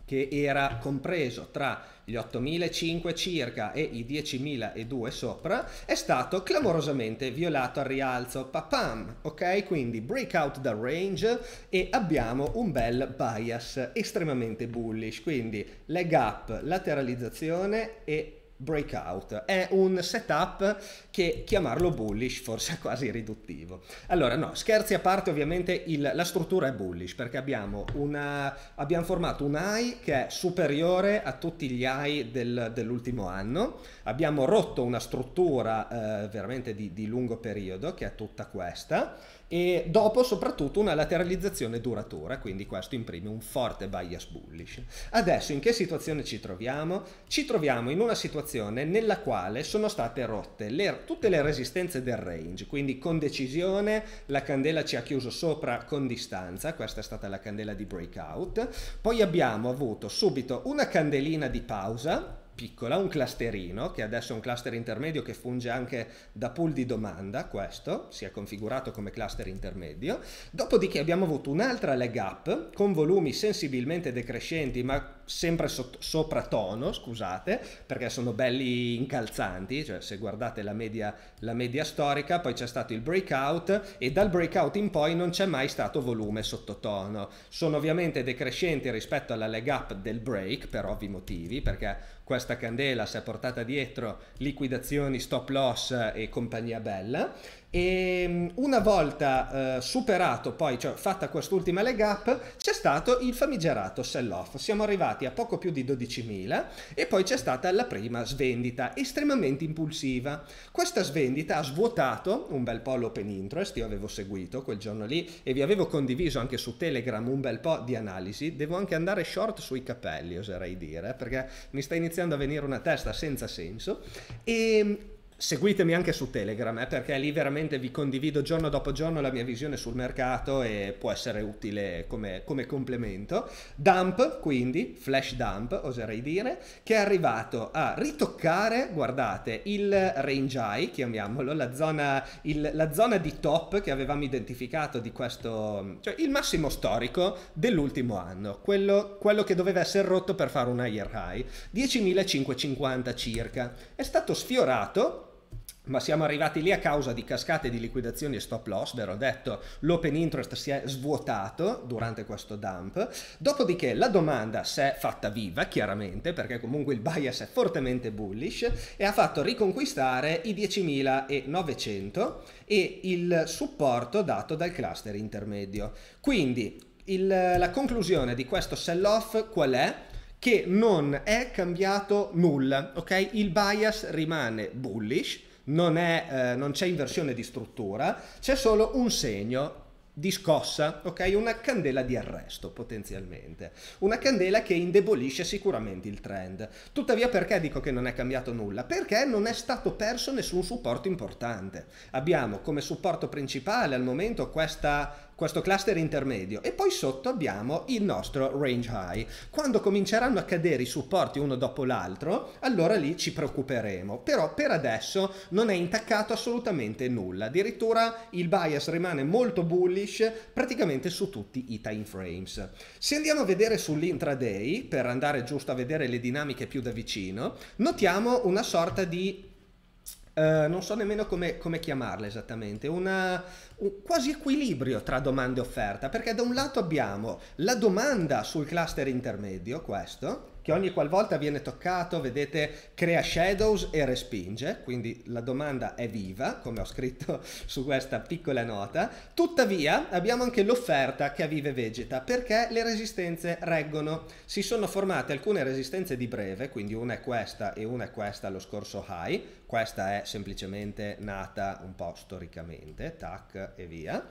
che era compreso tra gli 8.005 circa e i 10.002 sopra, è stato clamorosamente violato al rialzo. Papam, ok? Quindi breakout da range e abbiamo un bel bias estremamente bullish, quindi leg up, lateralizzazione e breakout. È un setup che chiamarlo bullish forse è quasi riduttivo. Allora no, scherzi a parte ovviamente il, la struttura è bullish perché abbiamo, una, abbiamo formato un high che è superiore a tutti gli high del, dell'ultimo anno, abbiamo rotto una struttura eh, veramente di, di lungo periodo che è tutta questa e dopo soprattutto una lateralizzazione duratura, quindi questo imprime un forte bias bullish. Adesso in che situazione ci troviamo? Ci troviamo in una situazione situazione nella quale sono state rotte le, tutte le resistenze del range, quindi con decisione la candela ci ha chiuso sopra con distanza, questa è stata la candela di breakout, poi abbiamo avuto subito una candelina di pausa piccola, un clusterino, che adesso è un cluster intermedio che funge anche da pool di domanda, questo si è configurato come cluster intermedio, dopodiché abbiamo avuto un'altra leg up con volumi sensibilmente decrescenti ma sempre so sopra tono, scusate, perché sono belli incalzanti, cioè se guardate la media, la media storica, poi c'è stato il breakout e dal breakout in poi non c'è mai stato volume sottotono. Sono ovviamente decrescenti rispetto alla leg up del break per ovvi motivi, perché questa candela si è portata dietro liquidazioni, stop loss e compagnia bella e ehm, una volta eh, superato poi, cioè fatta quest'ultima leg up, c'è stato il famigerato sell off. Siamo arrivati a poco più di 12.000 e poi c'è stata la prima svendita estremamente impulsiva. Questa svendita ha svuotato un bel po' l'open interest, io avevo seguito quel giorno lì e vi avevo condiviso anche su Telegram un bel po' di analisi. Devo anche andare short sui capelli, oserei dire, perché mi sta iniziando a venire una testa senza senso. E ehm, Seguitemi anche su Telegram eh, perché lì veramente vi condivido giorno dopo giorno la mia visione sul mercato e può essere utile come, come complemento. Dump, quindi, flash dump oserei dire, che è arrivato a ritoccare, guardate, il range high, chiamiamolo, la zona, il, la zona di top che avevamo identificato di questo, cioè il massimo storico dell'ultimo anno, quello, quello che doveva essere rotto per fare un higher high, 10.550 circa. È stato sfiorato ma siamo arrivati lì a causa di cascate di liquidazioni e stop loss, ve l'ho detto, l'open interest si è svuotato durante questo dump, dopodiché la domanda si è fatta viva chiaramente perché comunque il bias è fortemente bullish e ha fatto riconquistare i 10.900 e il supporto dato dal cluster intermedio. Quindi il, la conclusione di questo sell-off qual è? che non è cambiato nulla, ok? Il bias rimane bullish, non, è, eh, non c'è inversione di struttura, c'è solo un segno di scossa, ok? Una candela di arresto potenzialmente, una candela che indebolisce sicuramente il trend. Tuttavia perché dico che non è cambiato nulla? Perché non è stato perso nessun supporto importante. Abbiamo come supporto principale al momento questa questo cluster intermedio e poi sotto abbiamo il nostro range high. Quando cominceranno a cadere i supporti uno dopo l'altro, allora lì ci preoccuperemo, però per adesso non è intaccato assolutamente nulla, addirittura il bias rimane molto bullish praticamente su tutti i time frames. Se andiamo a vedere sull'intraday, per andare giusto a vedere le dinamiche più da vicino, notiamo una sorta di eh, non so nemmeno come, come chiamarla esattamente, una, un quasi equilibrio tra domanda e offerta, perché da un lato abbiamo la domanda sul cluster intermedio, questo, che ogni qualvolta viene toccato, vedete, crea shadows e respinge, quindi la domanda è viva, come ho scritto su questa piccola nota. Tuttavia abbiamo anche l'offerta che vive vegeta, perché le resistenze reggono. Si sono formate alcune resistenze di breve, quindi una è questa e una è questa lo scorso high, questa è semplicemente nata un po' storicamente, tac e via.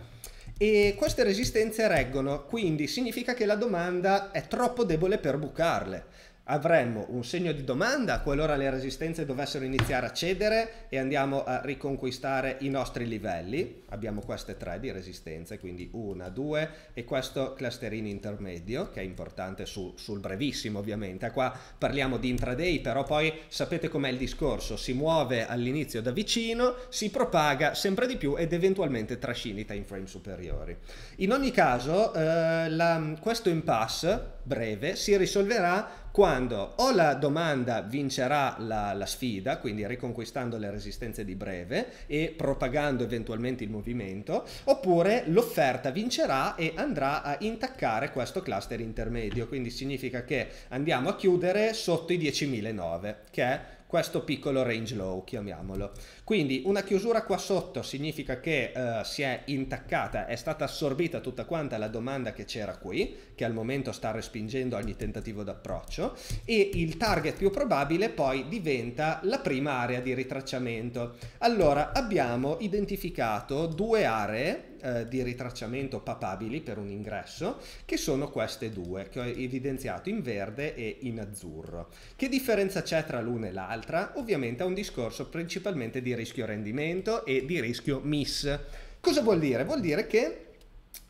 E queste resistenze reggono, quindi significa che la domanda è troppo debole per bucarle avremmo un segno di domanda qualora le resistenze dovessero iniziare a cedere e andiamo a riconquistare i nostri livelli. Abbiamo queste tre di resistenze, quindi una, due e questo clusterino intermedio che è importante su, sul brevissimo ovviamente. Qua parliamo di intraday, però poi sapete com'è il discorso, si muove all'inizio da vicino, si propaga sempre di più ed eventualmente trascina i time frame superiori. In ogni caso eh, la, questo impasse breve si risolverà quando o la domanda vincerà la, la, sfida, quindi riconquistando le resistenze di breve e propagando eventualmente il movimento, oppure l'offerta vincerà e andrà a intaccare questo cluster intermedio, quindi significa che andiamo a chiudere sotto i 10.009, che è questo piccolo range low, chiamiamolo. Quindi una chiusura qua sotto significa che eh, si è intaccata, è stata assorbita tutta quanta la domanda che c'era qui, che al momento sta respingendo ogni tentativo d'approccio, e il target più probabile poi diventa la prima area di ritracciamento. Allora abbiamo identificato due aree eh, di ritracciamento papabili per un ingresso, che sono queste due, che ho evidenziato in verde e in azzurro. Che differenza c'è tra l'una e l'altra? Ovviamente è un discorso principalmente di rischio rendimento e di rischio miss. Cosa vuol dire? Vuol dire che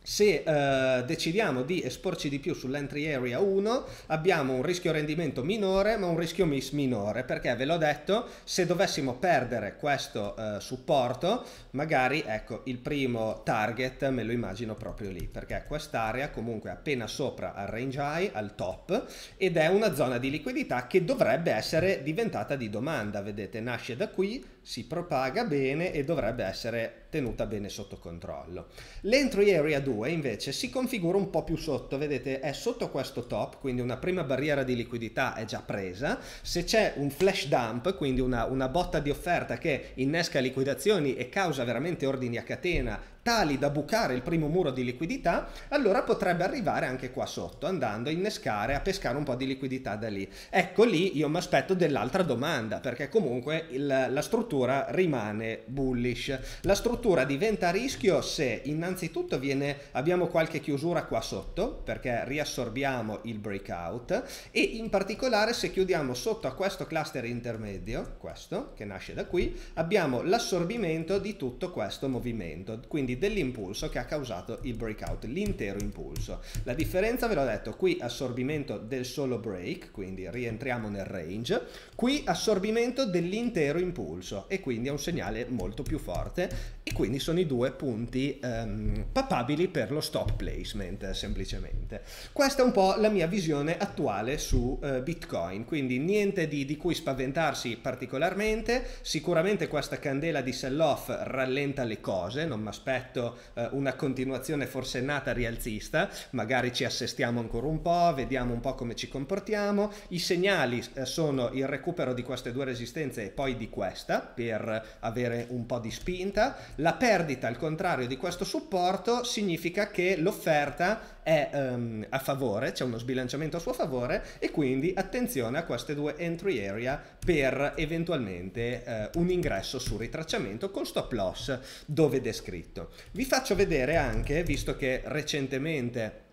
se eh, decidiamo di esporci di più sull'entry area 1 abbiamo un rischio rendimento minore ma un rischio miss minore perché ve l'ho detto se dovessimo perdere questo eh, supporto magari ecco il primo target me lo immagino proprio lì perché quest'area comunque è appena sopra al range high al top ed è una zona di liquidità che dovrebbe essere diventata di domanda vedete nasce da qui si propaga bene e dovrebbe essere tenuta bene sotto controllo. L'entry area 2 invece si configura un po' più sotto, vedete è sotto questo top, quindi una prima barriera di liquidità è già presa, se c'è un flash dump, quindi una, una botta di offerta che innesca liquidazioni e causa veramente ordini a catena tali da bucare il primo muro di liquidità, allora potrebbe arrivare anche qua sotto, andando a innescare, a pescare un po' di liquidità da lì. Ecco lì io mi aspetto dell'altra domanda, perché comunque il, la struttura rimane bullish. La struttura diventa a rischio se innanzitutto viene, abbiamo qualche chiusura qua sotto, perché riassorbiamo il breakout, e in particolare se chiudiamo sotto a questo cluster intermedio, questo che nasce da qui, abbiamo l'assorbimento di tutto questo movimento. Quindi quindi dell'impulso che ha causato il breakout, l'intero impulso. La differenza ve l'ho detto, qui assorbimento del solo break, quindi rientriamo nel range, qui assorbimento dell'intero impulso e quindi è un segnale molto più forte e quindi sono i due punti um, papabili per lo stop placement, semplicemente. Questa è un po' la mia visione attuale su uh, Bitcoin, quindi niente di, di, cui spaventarsi particolarmente, sicuramente questa candela di sell-off rallenta le cose, non mi aspetto uh, eh, una continuazione forsennata rialzista, magari ci assestiamo ancora un po', vediamo un po' come ci comportiamo, i segnali uh, sono il recupero di queste due resistenze e poi di questa per avere un po' di spinta, la perdita, al contrario di questo supporto, significa che l'offerta è um, a favore, c'è uno sbilanciamento a suo favore e quindi attenzione a queste due entry area per eventualmente uh, un ingresso su ritracciamento con stop loss dove descritto. Vi faccio vedere anche, visto che recentemente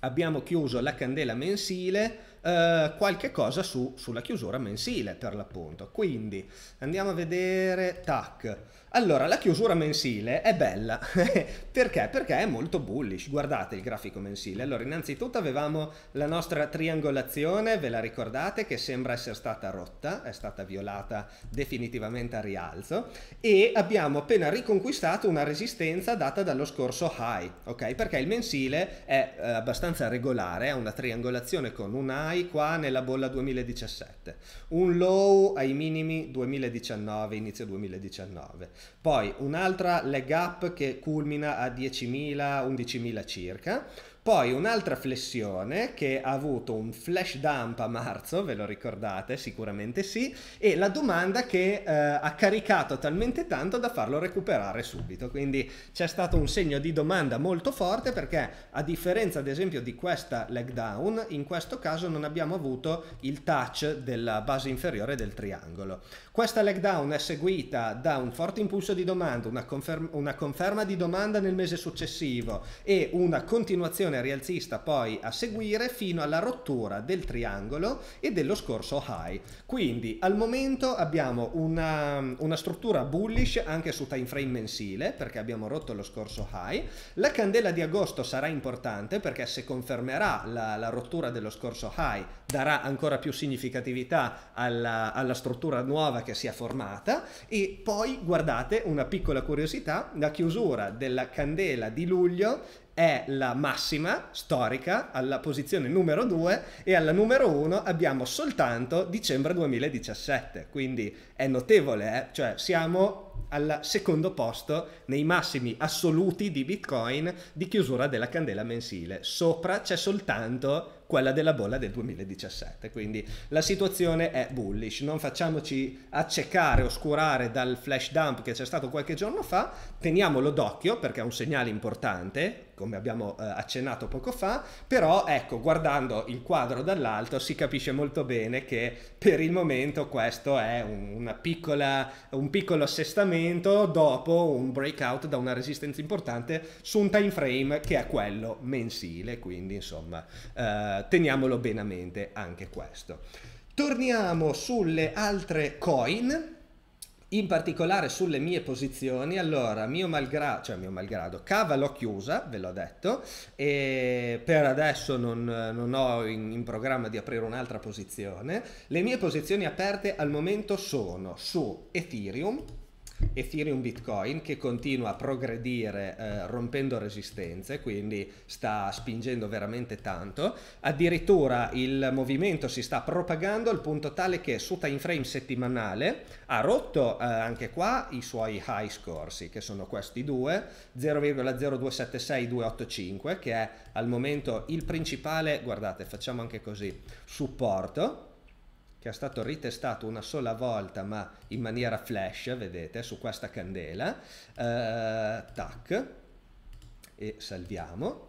abbiamo chiuso la candela mensile, eh, qualche cosa su, sulla chiusura mensile per l'appunto. Quindi andiamo a vedere, tac. Allora, la chiusura mensile è bella, perché? Perché è molto bullish, guardate il grafico mensile. Allora, innanzitutto avevamo la nostra triangolazione, ve la ricordate, che sembra essere stata rotta, è stata violata definitivamente a rialzo, e abbiamo appena riconquistato una resistenza data dallo scorso high, ok? Perché il mensile è eh, abbastanza regolare, è una triangolazione con una mai qua nella bolla 2017, un low ai minimi 2019, inizio 2019, poi un'altra leg up che culmina a 10.000, 11.000 circa, poi un'altra flessione che ha avuto un flash dump a marzo, ve lo ricordate? Sicuramente sì. E la domanda che eh, ha caricato talmente tanto da farlo recuperare subito. Quindi c'è stato un segno di domanda molto forte perché a differenza ad esempio di questa leg down, in questo caso non abbiamo avuto il touch della base inferiore del triangolo. Questa leg down è seguita da un forte impulso di domanda, una, conferma, una conferma di domanda nel mese successivo e una continuazione rialzista poi a seguire fino alla rottura del triangolo e dello scorso high. Quindi al momento abbiamo una, una struttura bullish anche su time frame mensile perché abbiamo rotto lo scorso high. La candela di agosto sarà importante perché se confermerà la, la rottura dello scorso high darà ancora più significatività alla, alla struttura nuova che si è formata e poi guardate una piccola curiosità, la chiusura della candela di luglio è la massima storica alla posizione numero 2 e alla numero 1 abbiamo soltanto dicembre 2017, quindi è notevole, eh? cioè siamo al secondo posto nei massimi assoluti di Bitcoin di chiusura della candela mensile. Sopra c'è soltanto quella della bolla del 2017. Quindi la situazione è bullish, non facciamoci accecare, oscurare dal flash dump che c'è stato qualche giorno fa, teniamolo d'occhio perché è un segnale importante, come abbiamo eh, accennato poco fa, però ecco, guardando il quadro dall'alto si capisce molto bene che per il momento questo è un, piccola, un piccolo assestamento dopo un breakout da una resistenza importante su un time frame che è quello mensile, quindi insomma eh, teniamolo bene a mente anche questo. Torniamo sulle altre coin in particolare sulle mie posizioni, allora mio malgrado, cioè mio malgrado, cava l'ho chiusa, ve l'ho detto, e per adesso non, non ho in, in, programma di aprire un'altra posizione. Le mie posizioni aperte al momento sono su Ethereum, Ethereum Bitcoin che continua a progredire eh, rompendo resistenze, quindi sta spingendo veramente tanto. Addirittura il movimento si sta propagando al punto tale che su time frame settimanale ha rotto eh, anche qua i suoi high scorsi, che sono questi due, 0,0276285, che è al momento il principale, guardate, facciamo anche così, supporto che è stato ritestato una sola volta ma in maniera flash, vedete, su questa candela, eh, tac, e salviamo.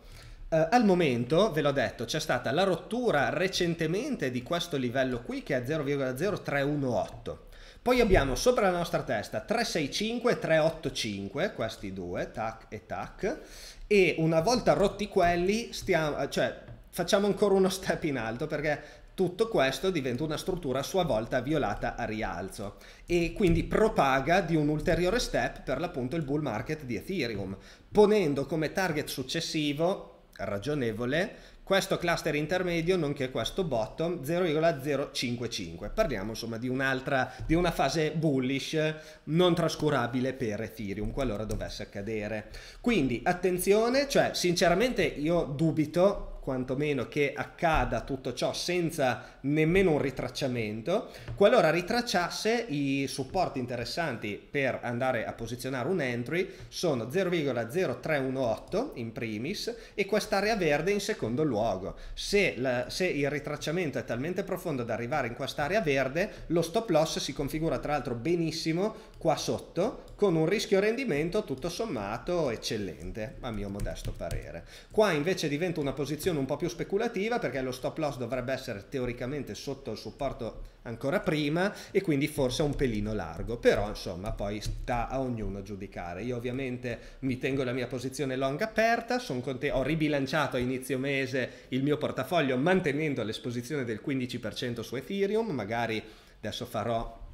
Uh, al momento, ve l'ho detto, c'è stata la rottura recentemente di questo livello qui che è 0,0318. Poi abbiamo sopra la nostra testa 365 e 385, questi due, tac e tac, e una volta rotti quelli, stiamo, cioè, facciamo ancora uno step in alto perché tutto questo diventa una struttura a sua volta violata a rialzo e quindi propaga di un ulteriore step per l'appunto il bull market di Ethereum, ponendo come target successivo ragionevole questo cluster intermedio nonché questo bottom 0,055. Parliamo insomma di un'altra, di una fase bullish non trascurabile per Ethereum qualora dovesse accadere. Quindi attenzione, cioè sinceramente io dubito quantomeno che accada tutto ciò senza nemmeno un ritracciamento, qualora ritracciasse i supporti interessanti per andare a posizionare un entry sono 0,0318 in primis e quest'area verde in secondo luogo. Se, la, se il ritracciamento è talmente profondo da arrivare in quest'area verde, lo stop loss si configura tra l'altro benissimo qua sotto con un rischio rendimento tutto sommato eccellente, a mio modesto parere. Qua invece diventa una posizione un po' più speculativa perché lo stop loss dovrebbe essere teoricamente sotto il supporto ancora prima e quindi forse un pelino largo, però insomma poi sta a ognuno giudicare. Io ovviamente mi tengo la mia posizione long aperta, ho ribilanciato a inizio mese il mio portafoglio mantenendo l'esposizione del 15% su Ethereum, magari adesso farò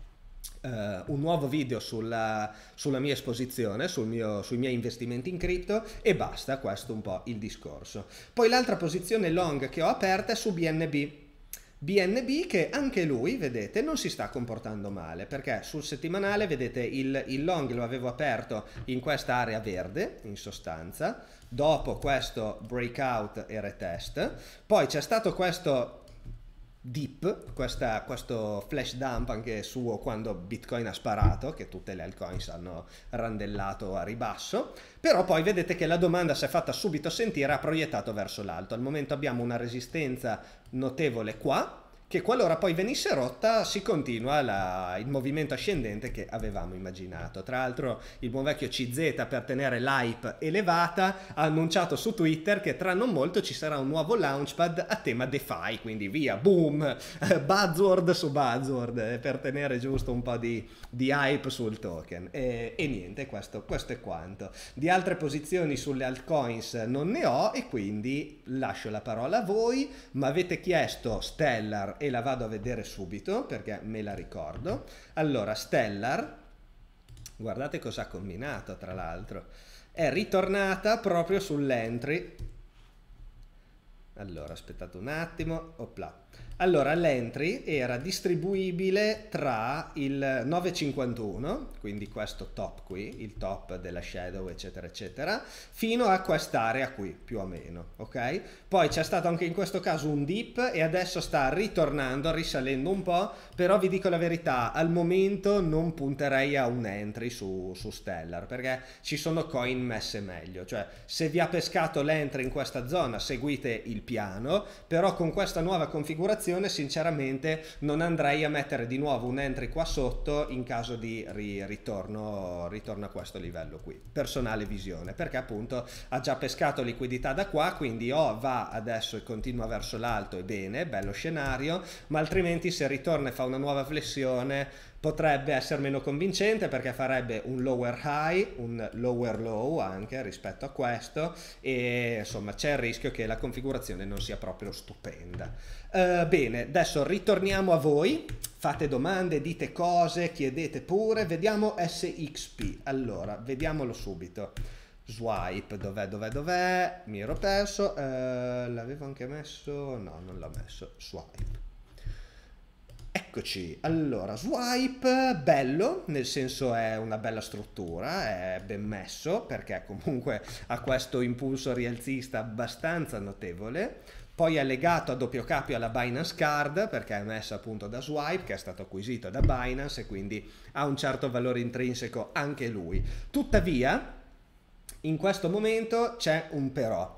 Uh, un nuovo video sulla, sulla mia esposizione, sul mio, sui miei investimenti in cripto e basta, questo un po' il discorso. Poi l'altra posizione long che ho aperta è su BNB. BNB che anche lui, vedete, non si sta comportando male perché sul settimanale, vedete, il, il long lo avevo aperto in questa area verde, in sostanza, dopo questo breakout e retest, poi c'è stato questo Deep, questa, questo flash dump anche suo quando Bitcoin ha sparato, che tutte le altcoins hanno randellato a ribasso, però poi vedete che la domanda si è fatta subito sentire, ha proiettato verso l'alto. Al momento abbiamo una resistenza notevole qua, che qualora poi venisse rotta si continua la, il movimento ascendente che avevamo immaginato. Tra l'altro il buon vecchio CZ per tenere l'hype elevata ha annunciato su Twitter che tra non molto ci sarà un nuovo launchpad a tema DeFi, quindi via, boom, buzzword su buzzword eh, per tenere giusto un po' di, di hype sul token. E, e niente, questo, questo è quanto. Di altre posizioni sulle altcoins non ne ho e quindi lascio la parola a voi, ma avete chiesto Stellar e la vado a vedere subito perché me la ricordo. Allora, Stellar, guardate cosa ha combinato tra l'altro, è ritornata proprio sull'entry. Allora, aspettate un attimo, opla. Allora, l'entry era distribuibile tra il 951, quindi questo top qui, il top della shadow, eccetera, eccetera, fino a quest'area qui, più o meno, ok? Poi c'è stato anche in questo caso un dip e adesso sta ritornando, risalendo un po', però vi dico la verità, al momento non punterei a un entry su, su Stellar, perché ci sono coin messe meglio, cioè se vi ha pescato l'entry in questa zona seguite il piano, però con questa nuova configurazione situazione sinceramente non andrei a mettere di nuovo un entry qua sotto in caso di ri ritorno, ritorno a questo livello qui, personale visione, perché appunto ha già pescato liquidità da qua, quindi o oh, va adesso e continua verso l'alto e bene, bello scenario, ma altrimenti se ritorna e fa una nuova flessione potrebbe essere meno convincente perché farebbe un lower high, un lower low anche rispetto a questo e insomma c'è il rischio che la configurazione non sia proprio stupenda. Uh, bene, adesso ritorniamo a voi, fate domande, dite cose, chiedete pure, vediamo SXP, allora vediamolo subito. Swipe, dov'è, dov'è, dov'è? Mi ero perso, uh, l'avevo anche messo, no non l'ho messo, swipe. Eccoci, allora, swipe, bello, nel senso è una bella struttura, è ben messo perché comunque ha questo impulso rialzista abbastanza notevole, poi è legato a doppio capo alla Binance Card perché è messa appunto da Swipe che è stato acquisito da Binance e quindi ha un certo valore intrinseco anche lui. Tuttavia, in questo momento c'è un però,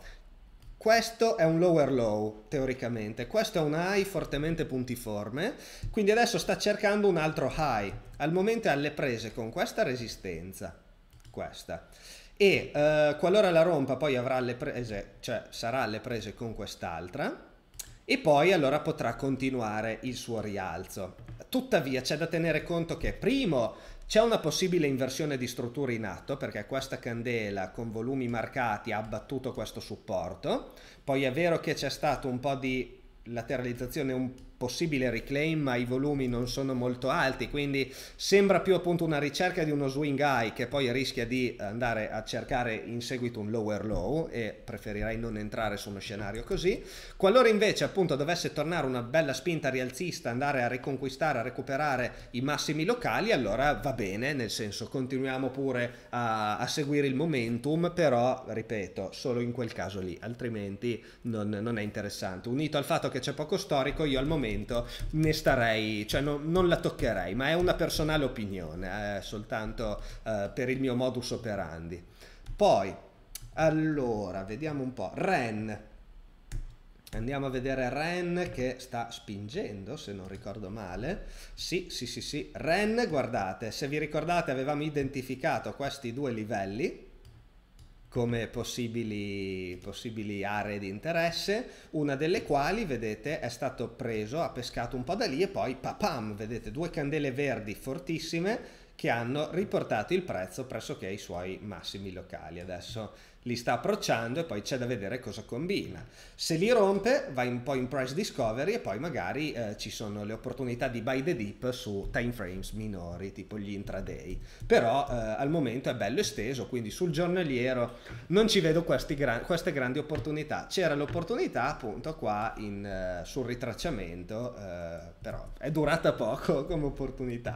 questo è un lower low teoricamente, questo è un high fortemente puntiforme, quindi adesso sta cercando un altro high, al momento è alle prese con questa resistenza, questa, e eh, qualora la rompa poi avrà le prese, cioè sarà alle prese con quest'altra, e poi allora potrà continuare il suo rialzo. Tuttavia c'è da tenere conto che primo c'è una possibile inversione di struttura in atto perché questa candela con volumi marcati ha abbattuto questo supporto, poi è vero che c'è stato un po' di lateralizzazione un possibile reclaim ma i volumi non sono molto alti quindi sembra più appunto una ricerca di uno swing high che poi rischia di andare a cercare in seguito un lower low e preferirei non entrare su uno scenario così qualora invece appunto dovesse tornare una bella spinta rialzista andare a riconquistare a recuperare i massimi locali allora va bene nel senso continuiamo pure a, a seguire il momentum però ripeto solo in quel caso lì altrimenti non, non è interessante unito al fatto che c'è poco storico io al momento momento ne starei, cioè no, non la toccherei, ma è una personale opinione, eh, soltanto eh, per il mio modus operandi. Poi, allora, vediamo un po', Ren. Andiamo a vedere Ren che sta spingendo, se non ricordo male. Sì, sì, sì, sì. Ren, guardate, se vi ricordate avevamo identificato questi due livelli come possibili, possibili, aree di interesse, una delle quali, vedete, è stato preso, ha pescato un po' da lì e poi papam, vedete, due candele verdi fortissime che hanno riportato il prezzo pressoché ai suoi massimi locali. Adesso li sta approcciando e poi c'è da vedere cosa combina. Se li rompe va un po' in price discovery e poi magari eh, ci sono le opportunità di buy the dip su time frames minori, tipo gli intraday. Però eh, al momento è bello esteso, quindi sul giornaliero non ci vedo gran- queste grandi opportunità. C'era l'opportunità appunto qua in, eh, sul ritracciamento, eh, però è durata poco come opportunità.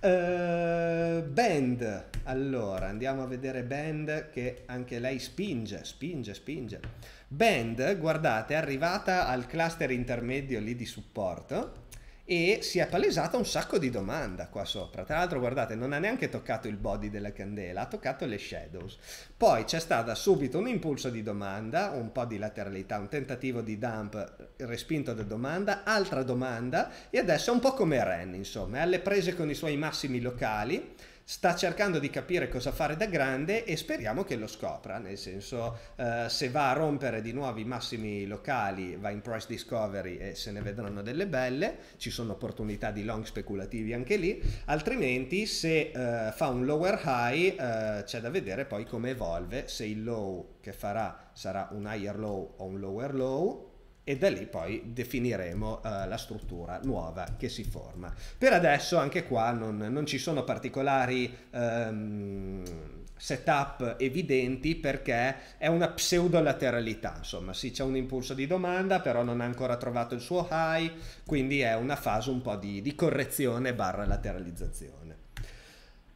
Eh, band, allora andiamo a vedere Band che anche lei spinge, spinge, spinge. Band, guardate, è arrivata al cluster intermedio lì di supporto e si è palesata un sacco di domanda qua sopra. Tra l'altro, guardate, non ha neanche toccato il body della candela, ha toccato le shadows. Poi c'è stato subito un impulso di domanda, un po' di lateralità, un tentativo di dump respinto da domanda, altra domanda e adesso è un po' come Ren, insomma, è alle prese con i suoi massimi locali sta cercando di capire cosa fare da grande e speriamo che lo scopra, nel senso eh, se va a rompere di nuovo i massimi locali, va in price discovery e se ne vedranno delle belle, ci sono opportunità di long speculativi anche lì, altrimenti se eh, fa un lower high eh, c'è da vedere poi come evolve, se il low che farà sarà un higher low o un lower low e da lì poi definiremo uh, la struttura nuova che si forma. Per adesso anche qua non, non ci sono particolari um, setup evidenti perché è una pseudolateralità, insomma sì c'è un impulso di domanda però non ha ancora trovato il suo high, quindi è una fase un po' di, di correzione barra lateralizzazione.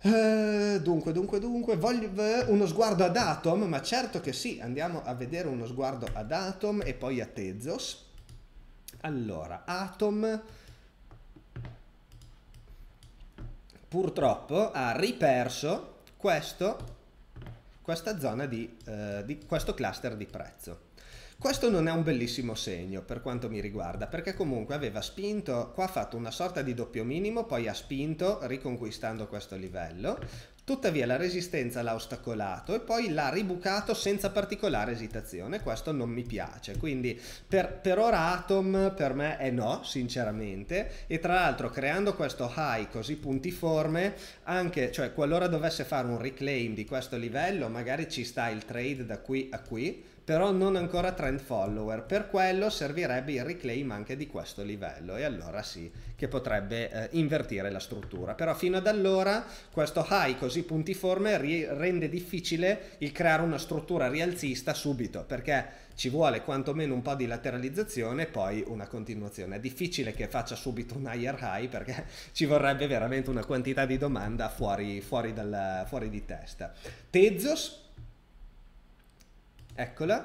Eh, dunque, dunque, dunque, voglio eh, uno sguardo ad Atom, ma certo che sì, andiamo a vedere uno sguardo ad Atom e poi a Tezos. Allora, Atom purtroppo ha riperso questo, questa zona di, uh, di questo cluster di prezzo. Questo non è un bellissimo segno per quanto mi riguarda, perché comunque aveva spinto, qua ha fatto una sorta di doppio minimo, poi ha spinto riconquistando questo livello, Tuttavia la resistenza l'ha ostacolato e poi l'ha ribucato senza particolare esitazione, questo non mi piace, quindi per, per, ora Atom per me è no, sinceramente, e tra l'altro creando questo high così puntiforme, anche, cioè qualora dovesse fare un reclaim di questo livello, magari ci sta il trade da qui a qui, però non ancora trend follower. Per quello servirebbe il reclaim anche di questo livello e allora sì che potrebbe eh, invertire la struttura. Però fino ad allora questo high così puntiforme ri- rende difficile il creare una struttura rialzista subito perché ci vuole quantomeno un po' di lateralizzazione e poi una continuazione. È difficile che faccia subito un higher high perché ci vorrebbe veramente una quantità di domanda fuori, fuori, dal, fuori di testa. Tezos Eccola.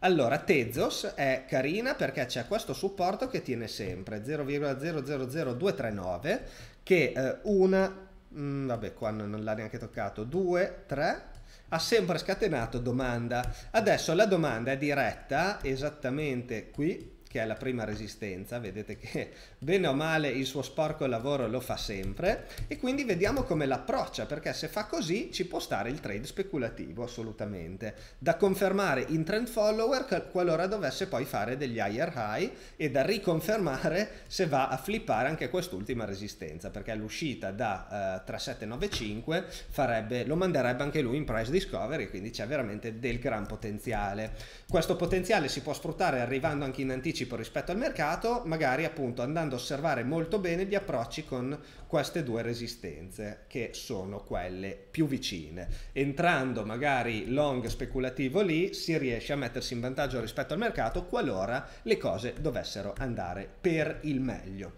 Allora, Tezos è carina perché c'è questo supporto che tiene sempre 0,000239 che eh, una, mh, mm, vabbè qua non l'ha neanche toccato, 2, 3, ha sempre scatenato domanda. Adesso la domanda è diretta esattamente qui che è la prima resistenza, vedete che bene o male il suo sporco lavoro lo fa sempre e quindi vediamo come l'approccia perché se fa così ci può stare il trade speculativo assolutamente da confermare in trend follower qualora dovesse poi fare degli higher high e da riconfermare se va a flippare anche quest'ultima resistenza perché l'uscita da uh, eh, 3795 farebbe, lo manderebbe anche lui in price discovery quindi c'è veramente del gran potenziale questo potenziale si può sfruttare arrivando anche in anticipo anticipo rispetto al mercato, magari appunto andando a osservare molto bene gli approcci con queste due resistenze che sono quelle più vicine. Entrando magari long speculativo lì si riesce a mettersi in vantaggio rispetto al mercato qualora le cose dovessero andare per il meglio.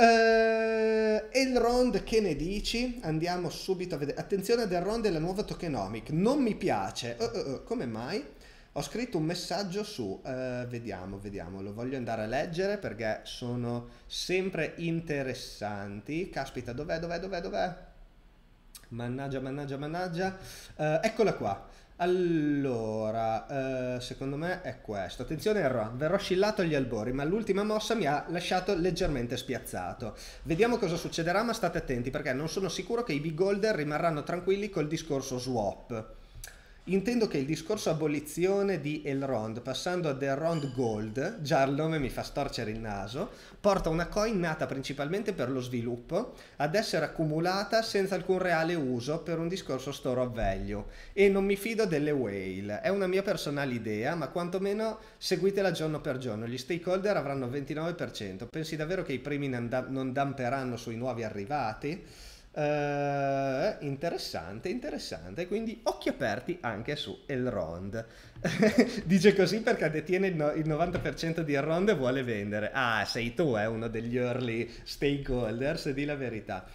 Uh, Elrond che ne dici? Andiamo subito a vedere. Attenzione ad Elrond e la nuova tokenomic. Non mi piace. Uh, uh, come mai? Ho scritto un messaggio su, eh, vediamo, vediamo, lo voglio andare a leggere perché sono sempre interessanti. Caspita, dov'è, dov'è, dov'è, dov'è? Mannaggia, mannaggia, mannaggia. Eh, eccola qua. Allora, eh, secondo me è questo. Attenzione, errò, verrò scillato agli albori, ma l'ultima mossa mi ha lasciato leggermente spiazzato. Vediamo cosa succederà, ma state attenti perché non sono sicuro che i big holder rimarranno tranquilli col discorso swap. Intendo che il discorso abolizione di Elrond, passando ad Elrond Gold, già il nome mi fa storcere il naso, porta una coin nata principalmente per lo sviluppo ad essere accumulata senza alcun reale uso per un discorso store of value. E non mi fido delle whale, è una mia personale idea, ma quantomeno seguitela giorno per giorno. Gli stakeholder avranno 29%. Pensi davvero che i primi non damperanno sui nuovi arrivati? Eh, interessante, interessante, quindi occhi aperti anche su Elrond. Dice così perché detiene il, no- il 90% di Elrond e vuole vendere. Ah, sei tu, eh, uno degli early stakeholders, di la verità.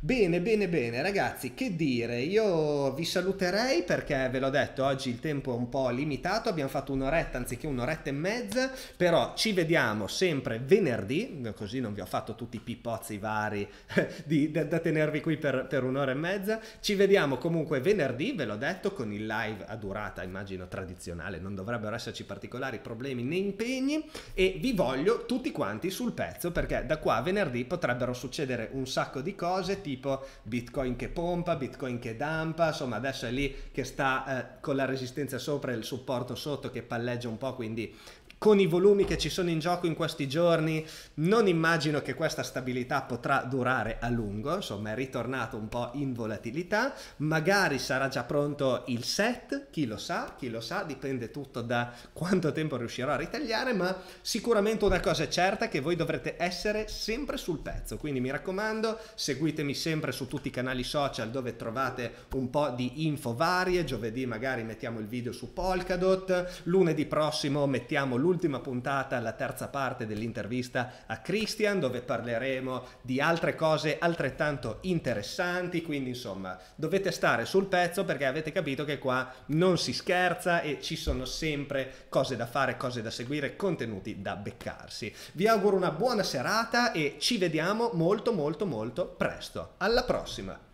Bene, bene, bene, ragazzi, che dire? Io vi saluterei perché ve l'ho detto, oggi il tempo è un po' limitato, abbiamo fatto un'oretta anziché un'oretta e mezza, però ci vediamo sempre venerdì, così non vi ho fatto tutti i pippozzi vari di, da, da, tenervi qui per, per un'ora e mezza. Ci vediamo comunque venerdì, ve l'ho detto, con il live a durata, immagino, tradizionale, non dovrebbero esserci particolari problemi né impegni e vi voglio tutti quanti sul pezzo perché da qua a venerdì potrebbero succedere un sacco di cose tipo Bitcoin che pompa, Bitcoin che dampa, insomma adesso è lì che sta eh, con la resistenza sopra e il supporto sotto che palleggia un po', quindi con i volumi che ci sono in gioco in questi giorni, non immagino che questa stabilità potrà durare a lungo, insomma è ritornato un po' in volatilità, magari sarà già pronto il set, chi lo sa, chi lo sa, dipende tutto da quanto tempo riuscirò a ritagliare, ma sicuramente una cosa è certa che voi dovrete essere sempre sul pezzo, quindi mi raccomando, seguitemi sempre su tutti i canali social dove trovate un po' di info varie, giovedì magari mettiamo il video su Polkadot, lunedì prossimo mettiamo l'ultimo l'ultima puntata, la terza parte dell'intervista a Christian, dove parleremo di altre cose altrettanto interessanti. Quindi, insomma, dovete stare sul pezzo perché avete capito che qua non si scherza e ci sono sempre cose da fare, cose da seguire, contenuti da beccarsi. Vi auguro una buona serata e ci vediamo molto, molto, molto presto. Alla prossima!